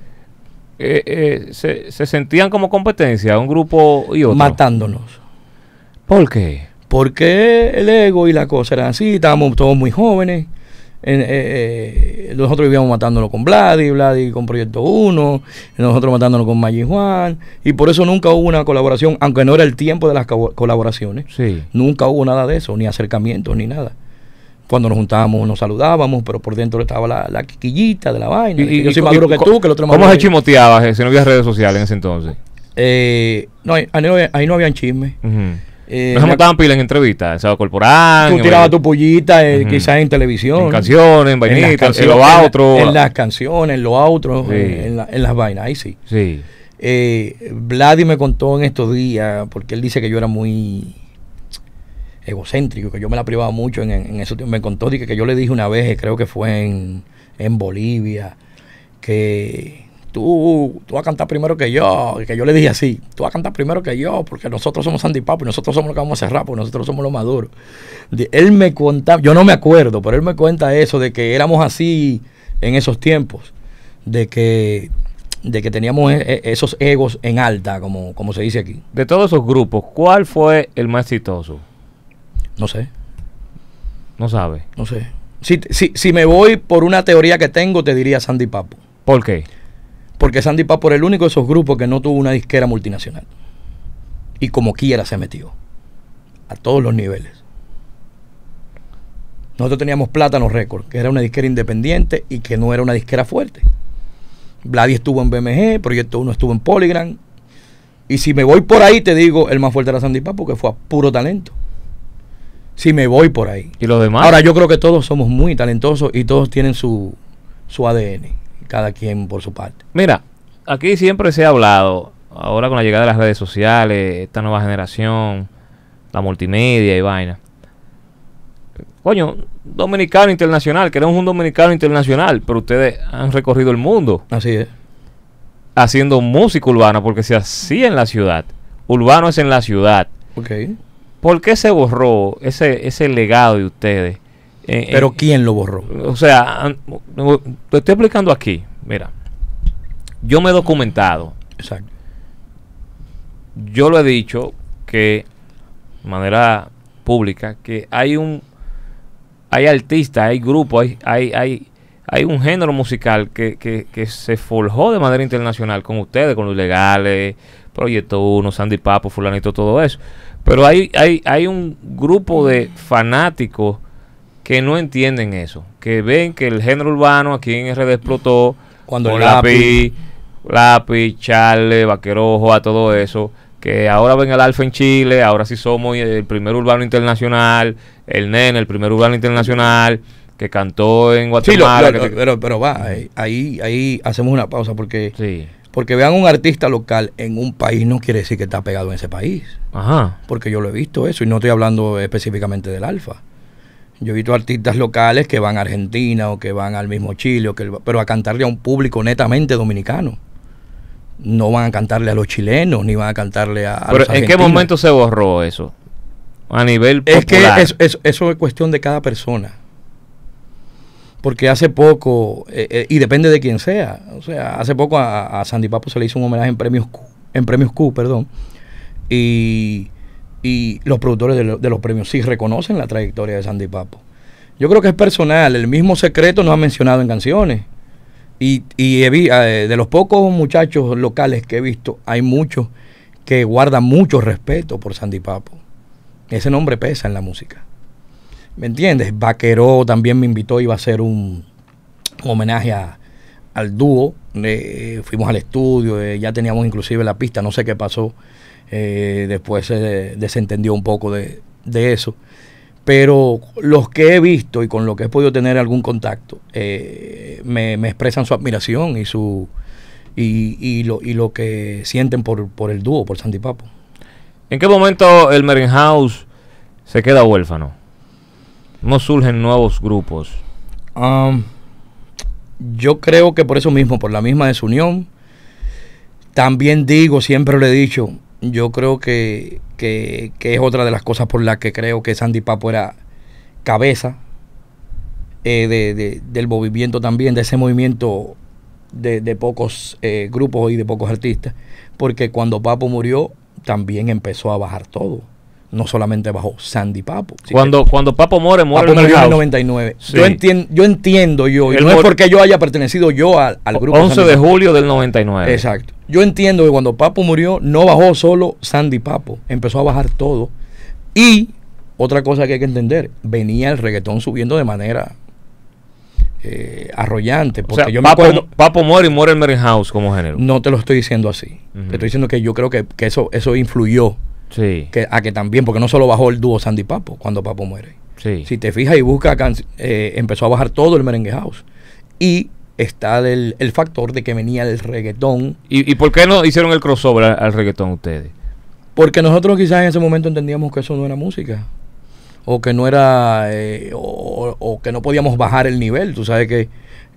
Eh, eh, se, se, sentían como competencia, un grupo y otro. Matándonos. ¿Por Porque el ego y la cosa eran así, estábamos todos muy jóvenes. Eh, eh, nosotros vivíamos matándonos con Vladi, Vladi con Proyecto 1, nosotros matándonos con Maggi Juan, y por eso nunca hubo una colaboración, aunque no era el tiempo de las colaboraciones. Nunca hubo nada de eso, ni acercamientos, ni nada cuando nos juntábamos nos saludábamos, pero por dentro estaba la, la de la vaina. yo soy más duro que tú, que el otro más ¿Cómo se chimoteabas si no había redes sociales en ese entonces? Eh, no, ahí, no, habían chismes. Eh, no se montaban pilas en entrevistas, ¿Se sea, corporal. Tú tirabas tu pollita, eh, quizás en televisión. En canciones, en vainitas, en, los outros. En, las canciones, en los otro, en, en, las vainas, ahí sí. Sí. Eh, Vladi me contó en estos días, porque él dice que yo era muy egocéntrico, que yo me la privaba mucho en, en tiempos, Me contó que, que yo le dije una vez, eh, creo que fue en, Bolivia, que tú, tú vas a cantar primero que yo, que yo le dije así, tú vas a cantar primero que yo, porque nosotros somos Sandy y nosotros somos los que vamos a cerrar, porque nosotros somos los maduros. él me contaba, yo no me acuerdo, pero él me cuenta eso, de que éramos así en esos tiempos, de que de que teníamos eh, eh, esos egos en alta, como, como se dice aquí. De todos esos grupos, ¿cuál fue el más exitoso? No sé. No sabe. No sé. Si, si me voy por una teoría que tengo, te diría Sandy Papo. ¿Por qué? Porque Sandy Papo era el único de esos grupos que no tuvo una disquera multinacional. Y como quiera se metió. A todos los niveles. Nosotros teníamos Plátano Record, que era una disquera independiente y que no era una disquera fuerte. Vladi estuvo en BMG, Proyecto 1 estuvo en Polygram. Y si me voy por ahí, te digo, el más fuerte era Sandy Papo, que fue a puro talento si me voy por ahí. ¿Y los demás? Ahora, yo creo que todos somos muy talentosos y todos tienen su, su ADN, cada quien por su parte. Mira, aquí siempre se ha hablado, ahora con la llegada de las redes sociales, esta nueva generación, la multimedia y vaina. Coño, dominicano internacional, queremos un dominicano internacional, pero ustedes han recorrido el mundo. Así es. Haciendo música urbana, porque se hacía en la ciudad. Urbano es en la ciudad. Ok. ¿Por qué se borró ese, ese legado de ustedes? Eh, eh, ¿Pero quién lo borró? O sea, te estoy explicando aquí. Mira, yo me he documentado. Exacto. Yo lo he dicho que, de manera pública, que hay un. Hay artistas, hay grupos, hay, hay, hay, hay un género musical que, que se forjó de manera internacional con ustedes, con los legales, Proyecto Uno, Sandy Papo, Fulanito, todo eso. Pero hay, hay, hay un grupo de fanáticos que no entienden eso, que ven que el género urbano aquí en RD explotó, cuando la el lápiz, lápiz, charle, vaquerojo, a todo eso, que ahora ven al alfa en Chile, ahora sí somos el primer urbano internacional, el nene, el primer urbano internacional, que cantó en Guatemala. pero, pero va, eh, ahí, ahí hacemos una pausa porque... Sí porque vean un artista local en un país no quiere decir que está pegado en ese país. Ajá. Porque yo lo he visto eso y no estoy hablando específicamente del alfa. Yo he visto artistas locales que van a Argentina o que van al mismo Chile, que, pero a cantarle a un público netamente dominicano. No van a cantarle a los chilenos, ni van a cantarle a... pero ¿en qué momento se borró eso? A nivel... Es que eso es cuestión de cada persona porque hace poco, eh, eh, y depende de quién sea, o sea, hace poco a, Sandy Papo se le hizo un homenaje en premios Q, en premios Q, perdón, y, los productores de, los premios sí reconocen la trayectoria de Sandy Papo. Yo creo que es personal, el mismo secreto nos ha mencionado en canciones. Y, y eh, de los pocos muchachos locales que he visto, hay muchos que guardan mucho respeto por Sandy Papo. Ese nombre pesa en la música. ¿Me entiendes? Vaqueró también me invitó, iba a hacer un, homenaje al dúo. Eh, fuimos al estudio, eh, ya teníamos inclusive la pista, no sé qué pasó. Eh, después se desentendió un poco de, eso. Pero los que he visto y con los que he podido tener algún contacto me, expresan su admiración y su y, lo, y lo que sienten por, por el dúo, por Santi Papo. ¿En qué momento el Merenhaus se queda huérfano? no surgen nuevos grupos? Um, yo creo que por eso mismo, por la misma desunión. También digo, siempre lo he dicho, yo creo que, es otra de las cosas por las que creo que Sandy Papo era cabeza eh, de, del movimiento también, de ese movimiento de, pocos eh, grupos y de pocos artistas, porque cuando Papo murió también empezó a bajar todo no solamente bajó Sandy Papo. Cuando, cuando Papo muere, muere en el 99. Yo, entiendo, yo entiendo yo, no es porque yo haya pertenecido yo al, grupo. 11 de julio del 99. Exacto. Yo entiendo que cuando Papo murió, no bajó solo Sandy Papo, empezó a bajar todo. Y otra cosa que hay que entender, venía el reggaetón subiendo de manera eh, arrollante. Papo, Papo muere y muere el Mary House como género. No te lo estoy diciendo así. Te estoy diciendo que yo creo que, eso, eso influyó que, a que también, porque no solo bajó el dúo Sandy Papo cuando Papo muere. Si te fijas y buscas, eh, empezó a bajar todo el merengue house. Y está el factor de que venía del reggaetón. ¿Y, ¿Y, por qué no hicieron el crossover al, reggaetón ustedes? Porque nosotros quizás en ese momento entendíamos que eso no era música. O que no era. Eh, o, que no podíamos bajar el nivel. Tú sabes que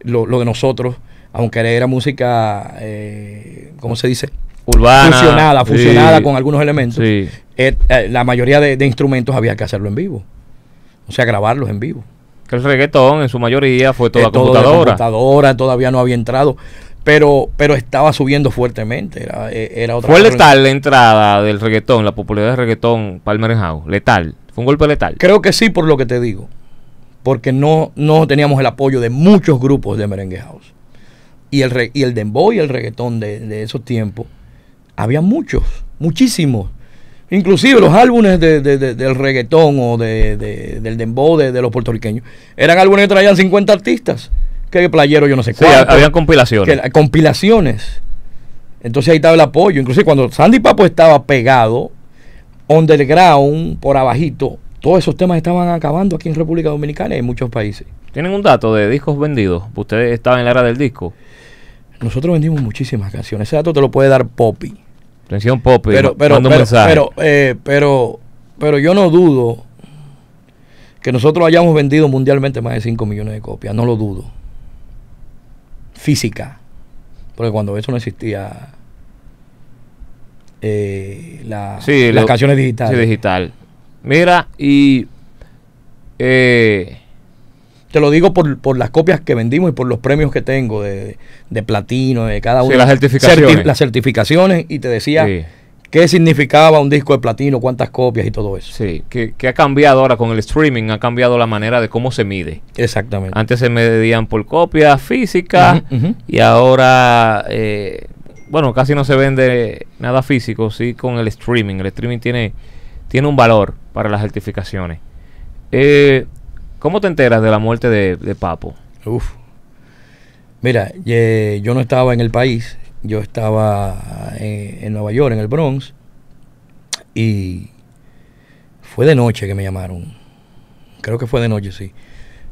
lo, lo de nosotros, aunque era música. Eh, ¿Cómo se dice? urbana. Fusionada, con algunos elementos. Eh, eh, la mayoría de, instrumentos había que hacerlo en vivo. O sea, grabarlos en vivo. El reggaetón en su mayoría fue toda eh, computadora. todavía no había entrado. Pero, pero estaba subiendo fuertemente. Era, era otra fue letal la entrada del reggaetón, la popularidad del reggaetón el House. Letal. Fue un golpe letal. Creo que sí, por lo que te digo. Porque no, no teníamos el apoyo de muchos grupos de Merengue House. Y el, y el dembow y el reggaetón de, de esos tiempos había muchos, muchísimos. Inclusive los álbumes del reggaetón o del dembow de, los puertorriqueños eran álbumes que traían 50 artistas. Que playero, yo no sé cuál. habían compilaciones. compilaciones. Entonces ahí estaba el apoyo. Inclusive cuando Sandy Papo estaba pegado, underground, por abajito, todos esos temas estaban acabando aquí en República Dominicana y en muchos países. ¿Tienen un dato de discos vendidos? Ustedes estaban en la era del disco. Nosotros vendimos muchísimas canciones. Ese dato te lo puede dar Poppy. Atención, pop, Pero, pero, pero, pero, eh, pero, pero yo no dudo que nosotros hayamos vendido mundialmente más de 5 millones de copias. No lo dudo. Física. Porque cuando eso no existía. Eh, las canciones digitales. Sí, digital. Mira, y. Eh, te lo digo por, las copias que vendimos y por los premios que tengo de, platino, de cada una Sí, las certificaciones. las certificaciones y te decía... qué significaba un disco de platino, cuántas copias y todo eso. Sí, que, ha cambiado ahora con el streaming, ha cambiado la manera de cómo se mide. Exactamente. Antes se medían por copias físicas y ahora, eh, bueno, casi no se vende nada físico, sí, con el streaming. El streaming tiene, tiene un valor para las certificaciones. Eh, ¿Cómo te enteras de la muerte de, Papo? Uf. Mira, yo no estaba en el país, yo estaba eh, en, Nueva York, en el Bronx, y fue de noche que me llamaron. Creo que fue de noche, sí.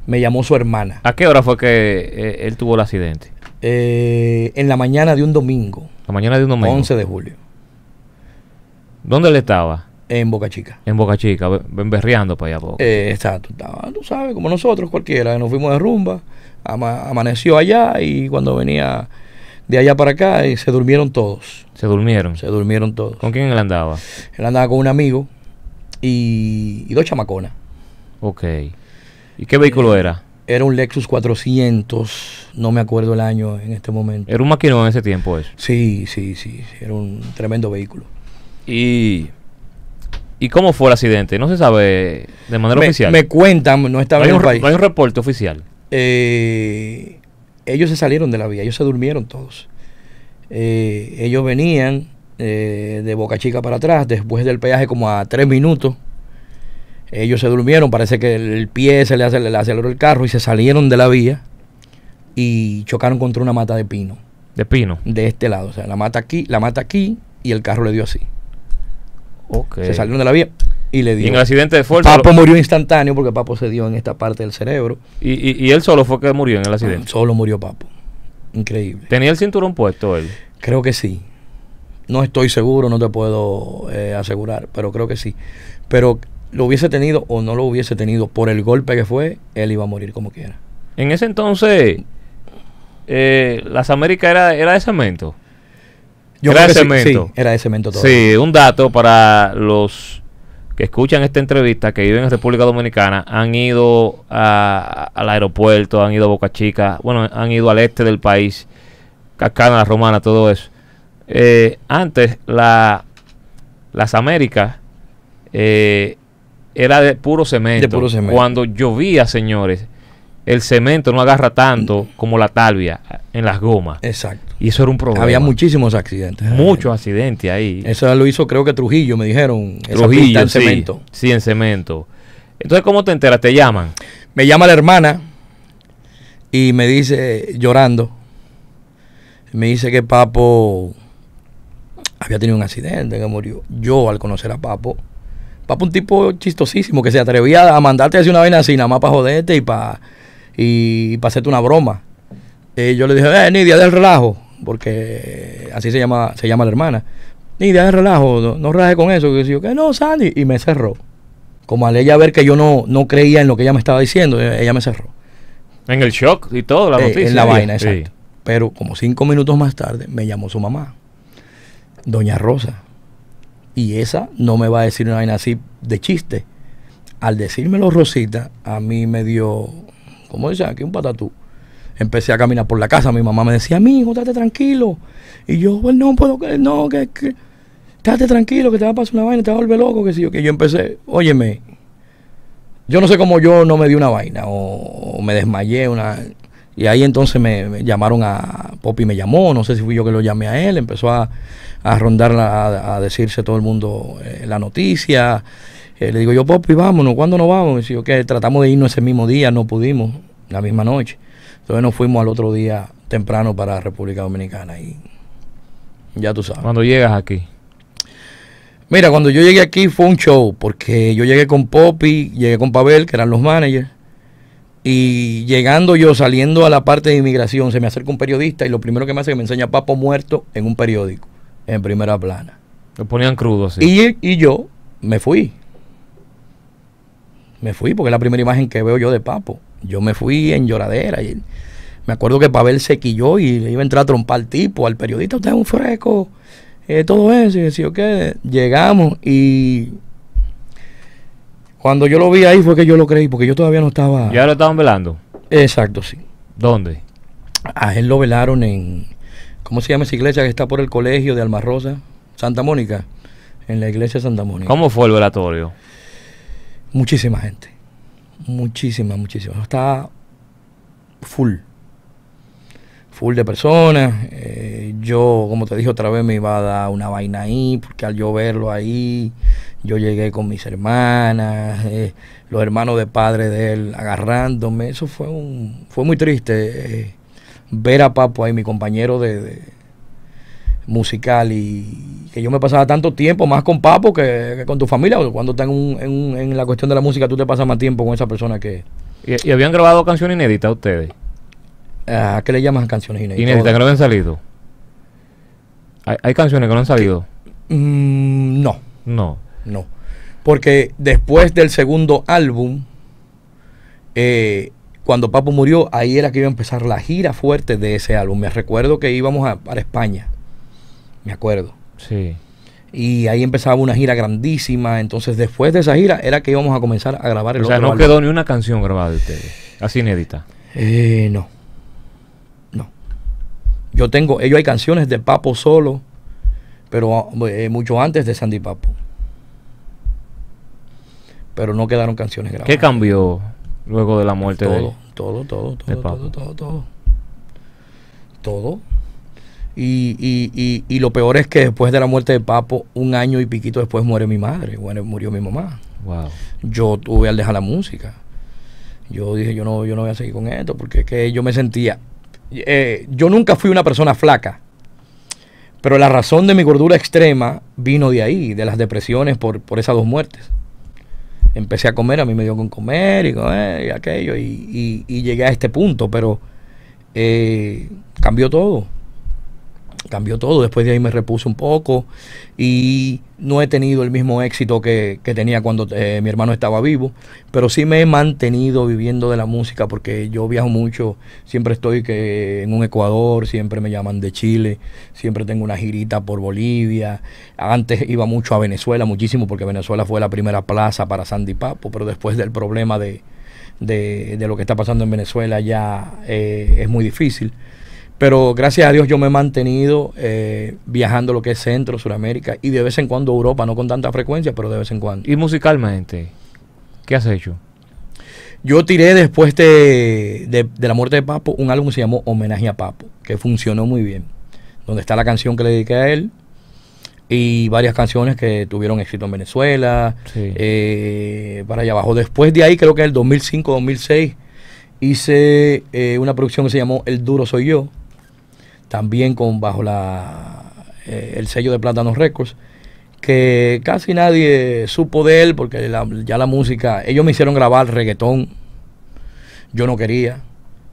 Me llamó su hermana. ¿A qué hora fue que eh, él tuvo el accidente? Eh, en la mañana de un domingo. La mañana de un domingo. 11 de julio. ¿Dónde él estaba? En Boca Chica. En Boca Chica, berreando para allá. Poco. Eh, exacto, tú sabes, como nosotros, cualquiera. Nos fuimos de rumba, amaneció allá y cuando venía de allá para acá y eh, se durmieron todos. ¿Se durmieron? Se durmieron todos. ¿Con quién él andaba? Él andaba con un amigo y, dos chamaconas. Ok. ¿Y qué vehículo eh, era? Era un Lexus 400, no me acuerdo el año en este momento. ¿Era un maquinón en ese tiempo eso? Sí, sí, sí, era un tremendo vehículo. Y ¿Y cómo fue el accidente? No se sabe de manera oficial. Me cuentan, no estaba en el país. No hay un reporte oficial. Eh, ellos se salieron de la vía, ellos se durmieron todos. Eh, ellos venían eh, de Boca Chica para atrás, después del peaje como a tres minutos. Ellos se durmieron, parece que el pie se le, hace le el carro y se salieron de la vía y chocaron contra una mata de pino. ¿De pino? De este lado, o sea, la mata aquí, la mata aquí y el carro le dio así. Se salieron de la vía y le dio. en el accidente de fuerza Papo murió instantáneo porque Papo se dio en esta parte del cerebro. ¿Y, él solo fue que murió en el accidente? Ah, solo murió Papo. Increíble. ¿Tenía el cinturón puesto él? Creo que sí. No estoy seguro, no te puedo eh, asegurar, pero creo que sí. Pero lo hubiese tenido o no lo hubiese tenido por el golpe que fue, él iba a morir como quiera. En ese entonces, eh, las Américas era, era de cemento era de cemento. Sí, era cemento todo. Sí, un dato para los que escuchan esta entrevista, que viven en República Dominicana, han ido al aeropuerto, han ido a Boca Chica, bueno, han ido al este del país, Cascana, La Romana, todo eso. Eh, antes, la, las Américas eh, era de puro, cemento. de puro cemento. Cuando llovía, señores, el cemento no agarra tanto como la talvia en las gomas. Exacto. Y eso era un problema. Había muchísimos accidentes. Muchos accidentes ahí. Eso lo hizo creo que Trujillo, me dijeron. Trujillo, en sí, cemento. Sí, en cemento. Entonces, ¿cómo te enteras? ¿Te llaman? Me llama la hermana y me dice, llorando, me dice que Papo había tenido un accidente, que murió. Yo, al conocer a Papo, Papo un tipo chistosísimo que se atrevía a mandarte a una vaina así, nada más para joderte y para y para una broma. Eh, yo le dije, eh, Nidia, del relajo, porque así se llama, se llama la hermana. Nidia, del relajo, no, raje con eso. Y que no, Sandy, y me cerró. Como al ella ver que yo no, no creía en lo que ella me estaba diciendo, eh, ella me cerró. En el shock y todo, la eh, noticia. en la vaina, exacto. Pero como cinco minutos más tarde me llamó su mamá, Doña Rosa. Y esa no me va a decir una vaina así de chiste. Al decírmelo Rosita, a mí me dio como dicen aquí, un patatú. Empecé a caminar por la casa, mi mamá me decía, mi hijo estate tranquilo. Y yo, pues no puedo que no, que, que estate tranquilo, que te va a pasar una vaina, te va a volver loco, que si yo, que yo empecé, óyeme, yo no sé cómo yo no me di una vaina, o, me desmayé, una... Y ahí entonces me, llamaron a Poppy, me llamó, no sé si fui yo que lo llamé a él, empezó a, a rondar, a, decirse todo el mundo eh, la noticia, eh, le digo yo, Popi, vámonos, ¿cuándo nos vamos? Y yo, que tratamos de irnos ese mismo día, no pudimos, la misma noche. Entonces nos fuimos al otro día temprano para República Dominicana y ya tú sabes. Cuando llegas aquí. Mira, cuando yo llegué aquí fue un show, porque yo llegué con Popi llegué con Pavel, que eran los managers, y llegando yo, saliendo a la parte de inmigración, se me acerca un periodista y lo primero que me hace es que me enseña Papo muerto en un periódico, en primera plana. Lo ponían crudo así. Y, y yo me fui me fui, porque es la primera imagen que veo yo de Papo. Yo me fui en lloradera. Y me acuerdo que Pavel se quilló y le iba a entrar a trompar al tipo, al periodista, usted es un fresco eh, todo eso. Y decía, que llegamos y cuando yo lo vi ahí fue que yo lo creí, porque yo todavía no estaba... ¿Ya lo estaban velando? Exacto, sí. ¿Dónde? A él lo velaron en... ¿Cómo se llama esa iglesia que está por el colegio de Rosa? Santa Mónica. En la iglesia de Santa Mónica. ¿Cómo fue el velatorio? Muchísima gente. Muchísima, muchísima. Está full. Full de personas. Eh, yo, como te dije otra vez, me iba a dar una vaina ahí, porque al yo verlo ahí, yo llegué con mis hermanas, eh, los hermanos de padre de él agarrándome. Eso fue, un, fue muy triste. Eh, ver a Papo ahí, mi compañero de musical y que yo me pasaba tanto tiempo más con Papo que, con tu familia, cuando están en, en, la cuestión de la música tú te pasas más tiempo con esa persona que... ¿Y, habían grabado canciones inéditas ustedes? ¿A ah, qué le llaman canciones inéditas? Inéditas, que no han salido. ¿Hay, canciones que no han salido? Mm, no. No. No. Porque después del segundo álbum, eh, cuando Papo murió, ahí era que iba a empezar la gira fuerte de ese álbum. Me recuerdo que íbamos a, España me acuerdo. Sí. Y ahí empezaba una gira grandísima. Entonces, después de esa gira, era que íbamos a comenzar a grabar el o O sea, no quedó ni una canción grabada de ustedes, así inédita. Eh, no. No. Yo tengo, ellos hay canciones de Papo solo, pero eh, mucho antes de Sandy Papo. Pero no quedaron canciones grabadas. ¿Qué cambió luego de la muerte de él? Todo, todo, todo, todo, todo, todo, todo. Todo y, y, y, y, lo peor es que después de la muerte de Papo, un año y piquito después muere mi madre, bueno, murió mi mamá. Yo tuve al dejar la música. Yo dije, yo no, yo no voy a seguir con esto, porque es que yo me sentía. Eh, yo nunca fui una persona flaca, pero la razón de mi gordura extrema vino de ahí, de las depresiones por, por esas dos muertes. Empecé a comer, a mí me dio con comer y, eh, y aquello, y, llegué a este punto, pero eh, cambió todo cambió todo. Después de ahí me repuse un poco y no he tenido el mismo éxito que, que tenía cuando eh, mi hermano estaba vivo, pero sí me he mantenido viviendo de la música porque yo viajo mucho, siempre estoy que en un Ecuador, siempre me llaman de Chile, siempre tengo una girita por Bolivia. Antes iba mucho a Venezuela, muchísimo, porque Venezuela fue la primera plaza para Sandy Papo, pero después del problema de, de, lo que está pasando en Venezuela ya eh, es muy difícil. Pero gracias a Dios yo me he mantenido eh, viajando lo que es Centro, Sudamérica y de vez en cuando Europa, no con tanta frecuencia, pero de vez en cuando. ¿Y musicalmente? ¿Qué has hecho? Yo tiré después de, la muerte de Papo un álbum que se llamó Homenaje a Papo, que funcionó muy bien, donde está la canción que le dediqué a él y varias canciones que tuvieron éxito en Venezuela, eh, para allá abajo. Después de ahí, creo que en el 2005-2006, hice eh, una producción que se llamó El Duro Soy Yo, también con bajo la, eh, el sello de Plátanos Records, que casi nadie supo de él porque ya la música, ellos me hicieron grabar reggaetón, yo no quería,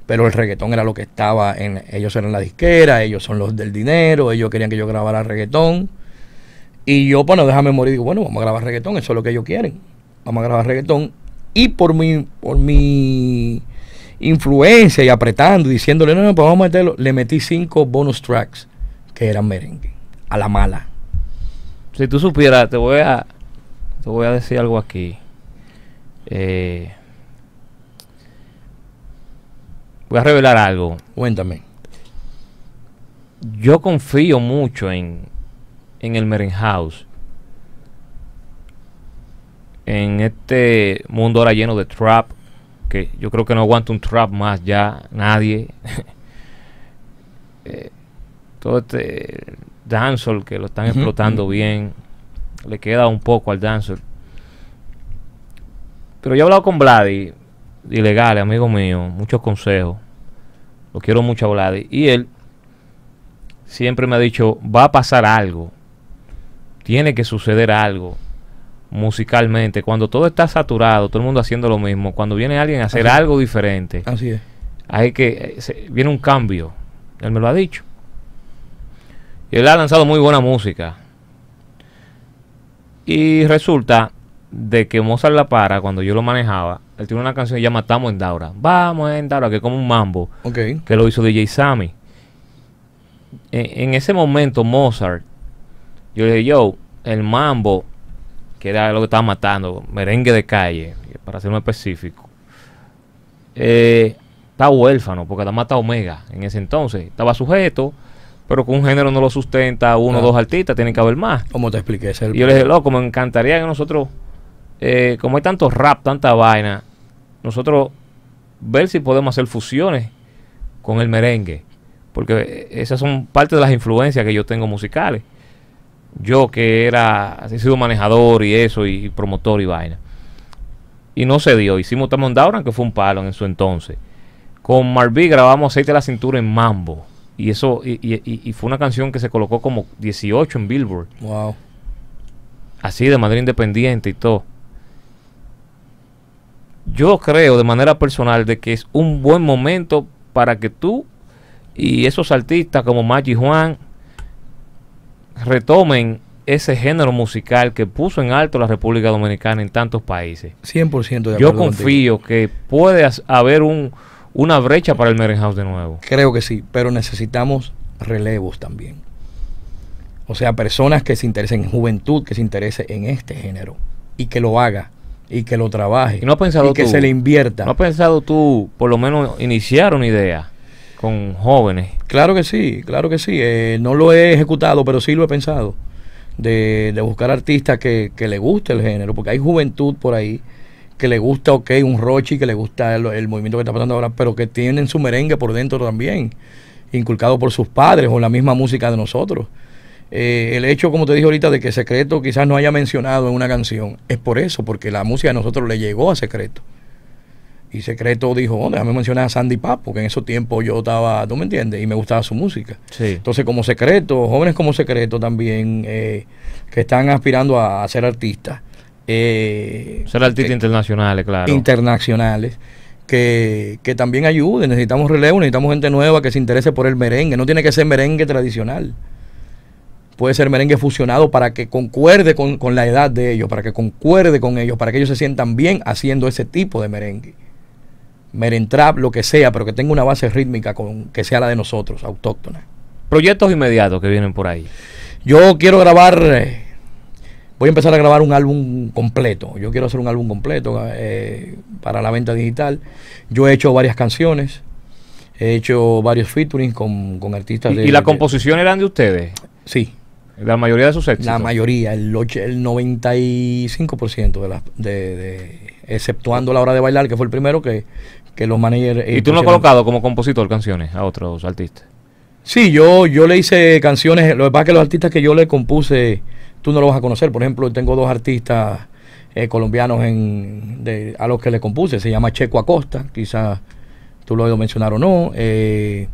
pero el reggaetón era lo que estaba en, ellos eran la disquera, ellos son los del dinero, ellos querían que yo grabara reggaetón. Y yo, bueno, déjame morir, digo, bueno, vamos a grabar reggaetón, eso es lo que ellos quieren. Vamos a grabar reggaetón. Y por mi, por mi influencia y apretando, diciéndole, no, no, pues vamos a meterlo. Le metí cinco bonus tracks que eran merengue, a la mala. Si tú supieras, te voy a, te voy a decir algo aquí. Eh, voy a revelar algo. Cuéntame. Yo confío mucho en, en el House En este mundo ahora lleno de trap, yo creo que no aguanto un trap más ya, nadie. Eh, todo este dancehall que lo están explotando bien, le queda un poco al dancer Pero yo he hablado con Vladi, ilegal amigo mío, muchos consejos. Lo quiero mucho a Vladi. Y él siempre me ha dicho, va a pasar algo. Tiene que suceder algo musicalmente, cuando todo está saturado, todo el mundo haciendo lo mismo, cuando viene alguien a hacer algo diferente, Así es. hay que eh, viene un cambio. Él me lo ha dicho. Y él ha lanzado muy buena música. Y resulta de que Mozart La Para, cuando yo lo manejaba, él tiene una canción que se llama Estamos en Daura. Vamos en Daura, que es como un mambo. Que lo hizo DJ Sammy. En, en ese momento, Mozart, yo le dije, yo, el mambo que era lo que estaba matando, merengue de calle, para ser más específico, eh, estaba huérfano porque estaba mata Omega en ese entonces. Estaba sujeto, pero con un género no lo sustenta uno o ah. dos artistas, tienen que haber más. ¿Cómo te expliqué? y yo le dije, loco, me encantaría que nosotros, eh, como hay tanto rap, tanta vaina, nosotros ver si podemos hacer fusiones con el merengue. Porque esas son parte de las influencias que yo tengo musicales yo que era, he sido manejador y eso, y promotor y vaina. Y no se dio. Hicimos Tamon Dauran, que fue un palo en su entonces. Con Marví grabamos Aceite la Cintura en Mambo. Y eso, y, y, fue una canción que se colocó como 18 en Billboard. Wow. Así de manera independiente y todo. Yo creo de manera personal de que es un buen momento para que tú y esos artistas como Maggi Juan, retomen ese género musical que puso en alto la República Dominicana en tantos países. 100% de acuerdo. Yo confío que puede haber una brecha para el Merenhouse de nuevo. Creo que sí, pero necesitamos relevos también. O sea, personas que se interesen en juventud, que se interese en este género y que lo haga y que lo trabaje. Y, no has pensado que se le invierta. ¿No has pensado tú, por lo menos, iniciar una idea? con jóvenes. Claro que sí, claro que sí. Eh, no lo he ejecutado, pero sí lo he pensado. De, buscar artistas que, le guste el género, porque hay juventud por ahí que le gusta, ok, un Rochi, que le gusta el, movimiento que está pasando ahora, pero que tienen su merengue por dentro también, inculcado por sus padres o la misma música de nosotros. Eh, el hecho, como te dije ahorita, de que Secreto quizás no haya mencionado en una canción, es por eso, porque la música de nosotros le llegó a Secreto. Y Secreto dijo, déjame mencionar a Sandy Papp porque en esos tiempos yo estaba, ¿tú me entiendes? Y me gustaba su música. Entonces, como Secreto, jóvenes como Secreto también, eh, que están aspirando a, ser artistas. Eh, ser artistas internacionales, claro. Internacionales. Que, también ayuden, Necesitamos relevo, necesitamos gente nueva que se interese por el merengue. No tiene que ser merengue tradicional. Puede ser merengue fusionado para que concuerde con la edad de ellos, para que concuerde con ellos, para que ellos se sientan bien haciendo ese tipo de merengue merentrap, lo que sea, pero que tenga una base rítmica con, que sea la de nosotros, autóctona. Proyectos inmediatos que vienen por ahí. Yo quiero grabar, eh, voy a empezar a grabar un álbum completo. Yo quiero hacer un álbum completo eh, para la venta digital. Yo he hecho varias canciones, he hecho varios featurings con, con artistas. ¿Y, de, ¿Y la composición eran de ustedes? Sí. La mayoría de sus éxitos. La mayoría, el, el 95% de las. De, de, exceptuando la hora de bailar, que fue el primero que que los managers... Eh, ¿Y tú no has colocado como compositor canciones a otros artistas? Sí, yo, yo le hice canciones, lo que pasa es que los artistas que yo le compuse, tú no lo vas a conocer. Por ejemplo, tengo dos artistas eh, colombianos en, a los que le compuse, se llama Checo Acosta, quizás tú lo has mencionado mencionar o no. Eh,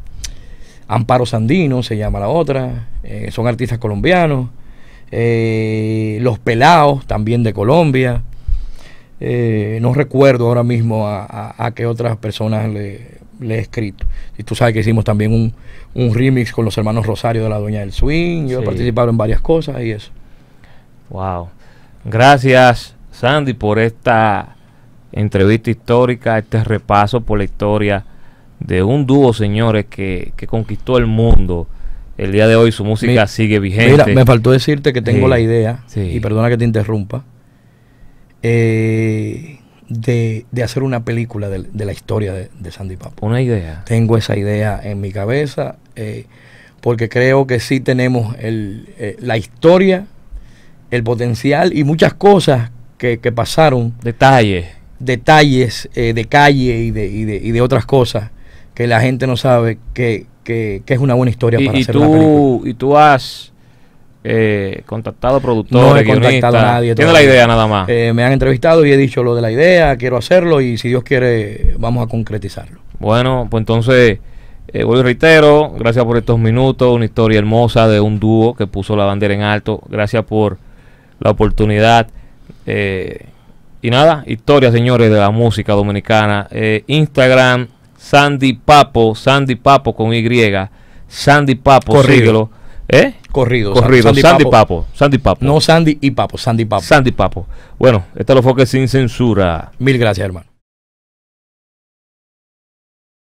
Amparo Sandino se llama la otra, son artistas colombianos. Los Pelados, también de Colombia. Eh, no recuerdo ahora mismo a, a, qué otras personas le, he escrito. Y tú sabes que hicimos también un, remix con los hermanos Rosario de la Doña del Swing. Yo he participado en varias cosas y eso. Wow. Gracias, Sandy, por esta entrevista histórica, este repaso por la historia de un dúo, señores, que, conquistó el mundo el día de hoy su música sigue vigente. Mira, me faltó decirte que tengo la idea, y perdona que te interrumpa, eh, de, hacer una película de, la historia de, Sandy Papo. Una idea. Tengo esa idea en mi cabeza eh, porque creo que sí tenemos eh, la historia, el potencial y muchas cosas que, pasaron. Detalles. Detalles eh, de calle y de, y, de, otras cosas que la gente no sabe que, es una buena historia para hacer Y tú has eh, contactado productores, no he contactado a nadie. Tiene la idea nada más. Eh, me han entrevistado y he dicho lo de la idea, quiero hacerlo y si Dios quiere vamos a concretizarlo. Bueno, pues entonces eh, vuelvo y reitero, gracias por estos minutos, una historia hermosa de un dúo que puso la bandera en alto, gracias por la oportunidad. Eh, y nada, historia señores de la música dominicana. Eh, Instagram, Sandy Papo, Sandy Papo con Y, Sandy Papo, Corrido. síguelo. ¿Eh? Corrido. Corrido. Sandy, Papo. Sandy Papo. No Sandy y Papo. Sandy Papo. Sandy Papo. Bueno, este lo fue sin censura. Mil gracias, hermano.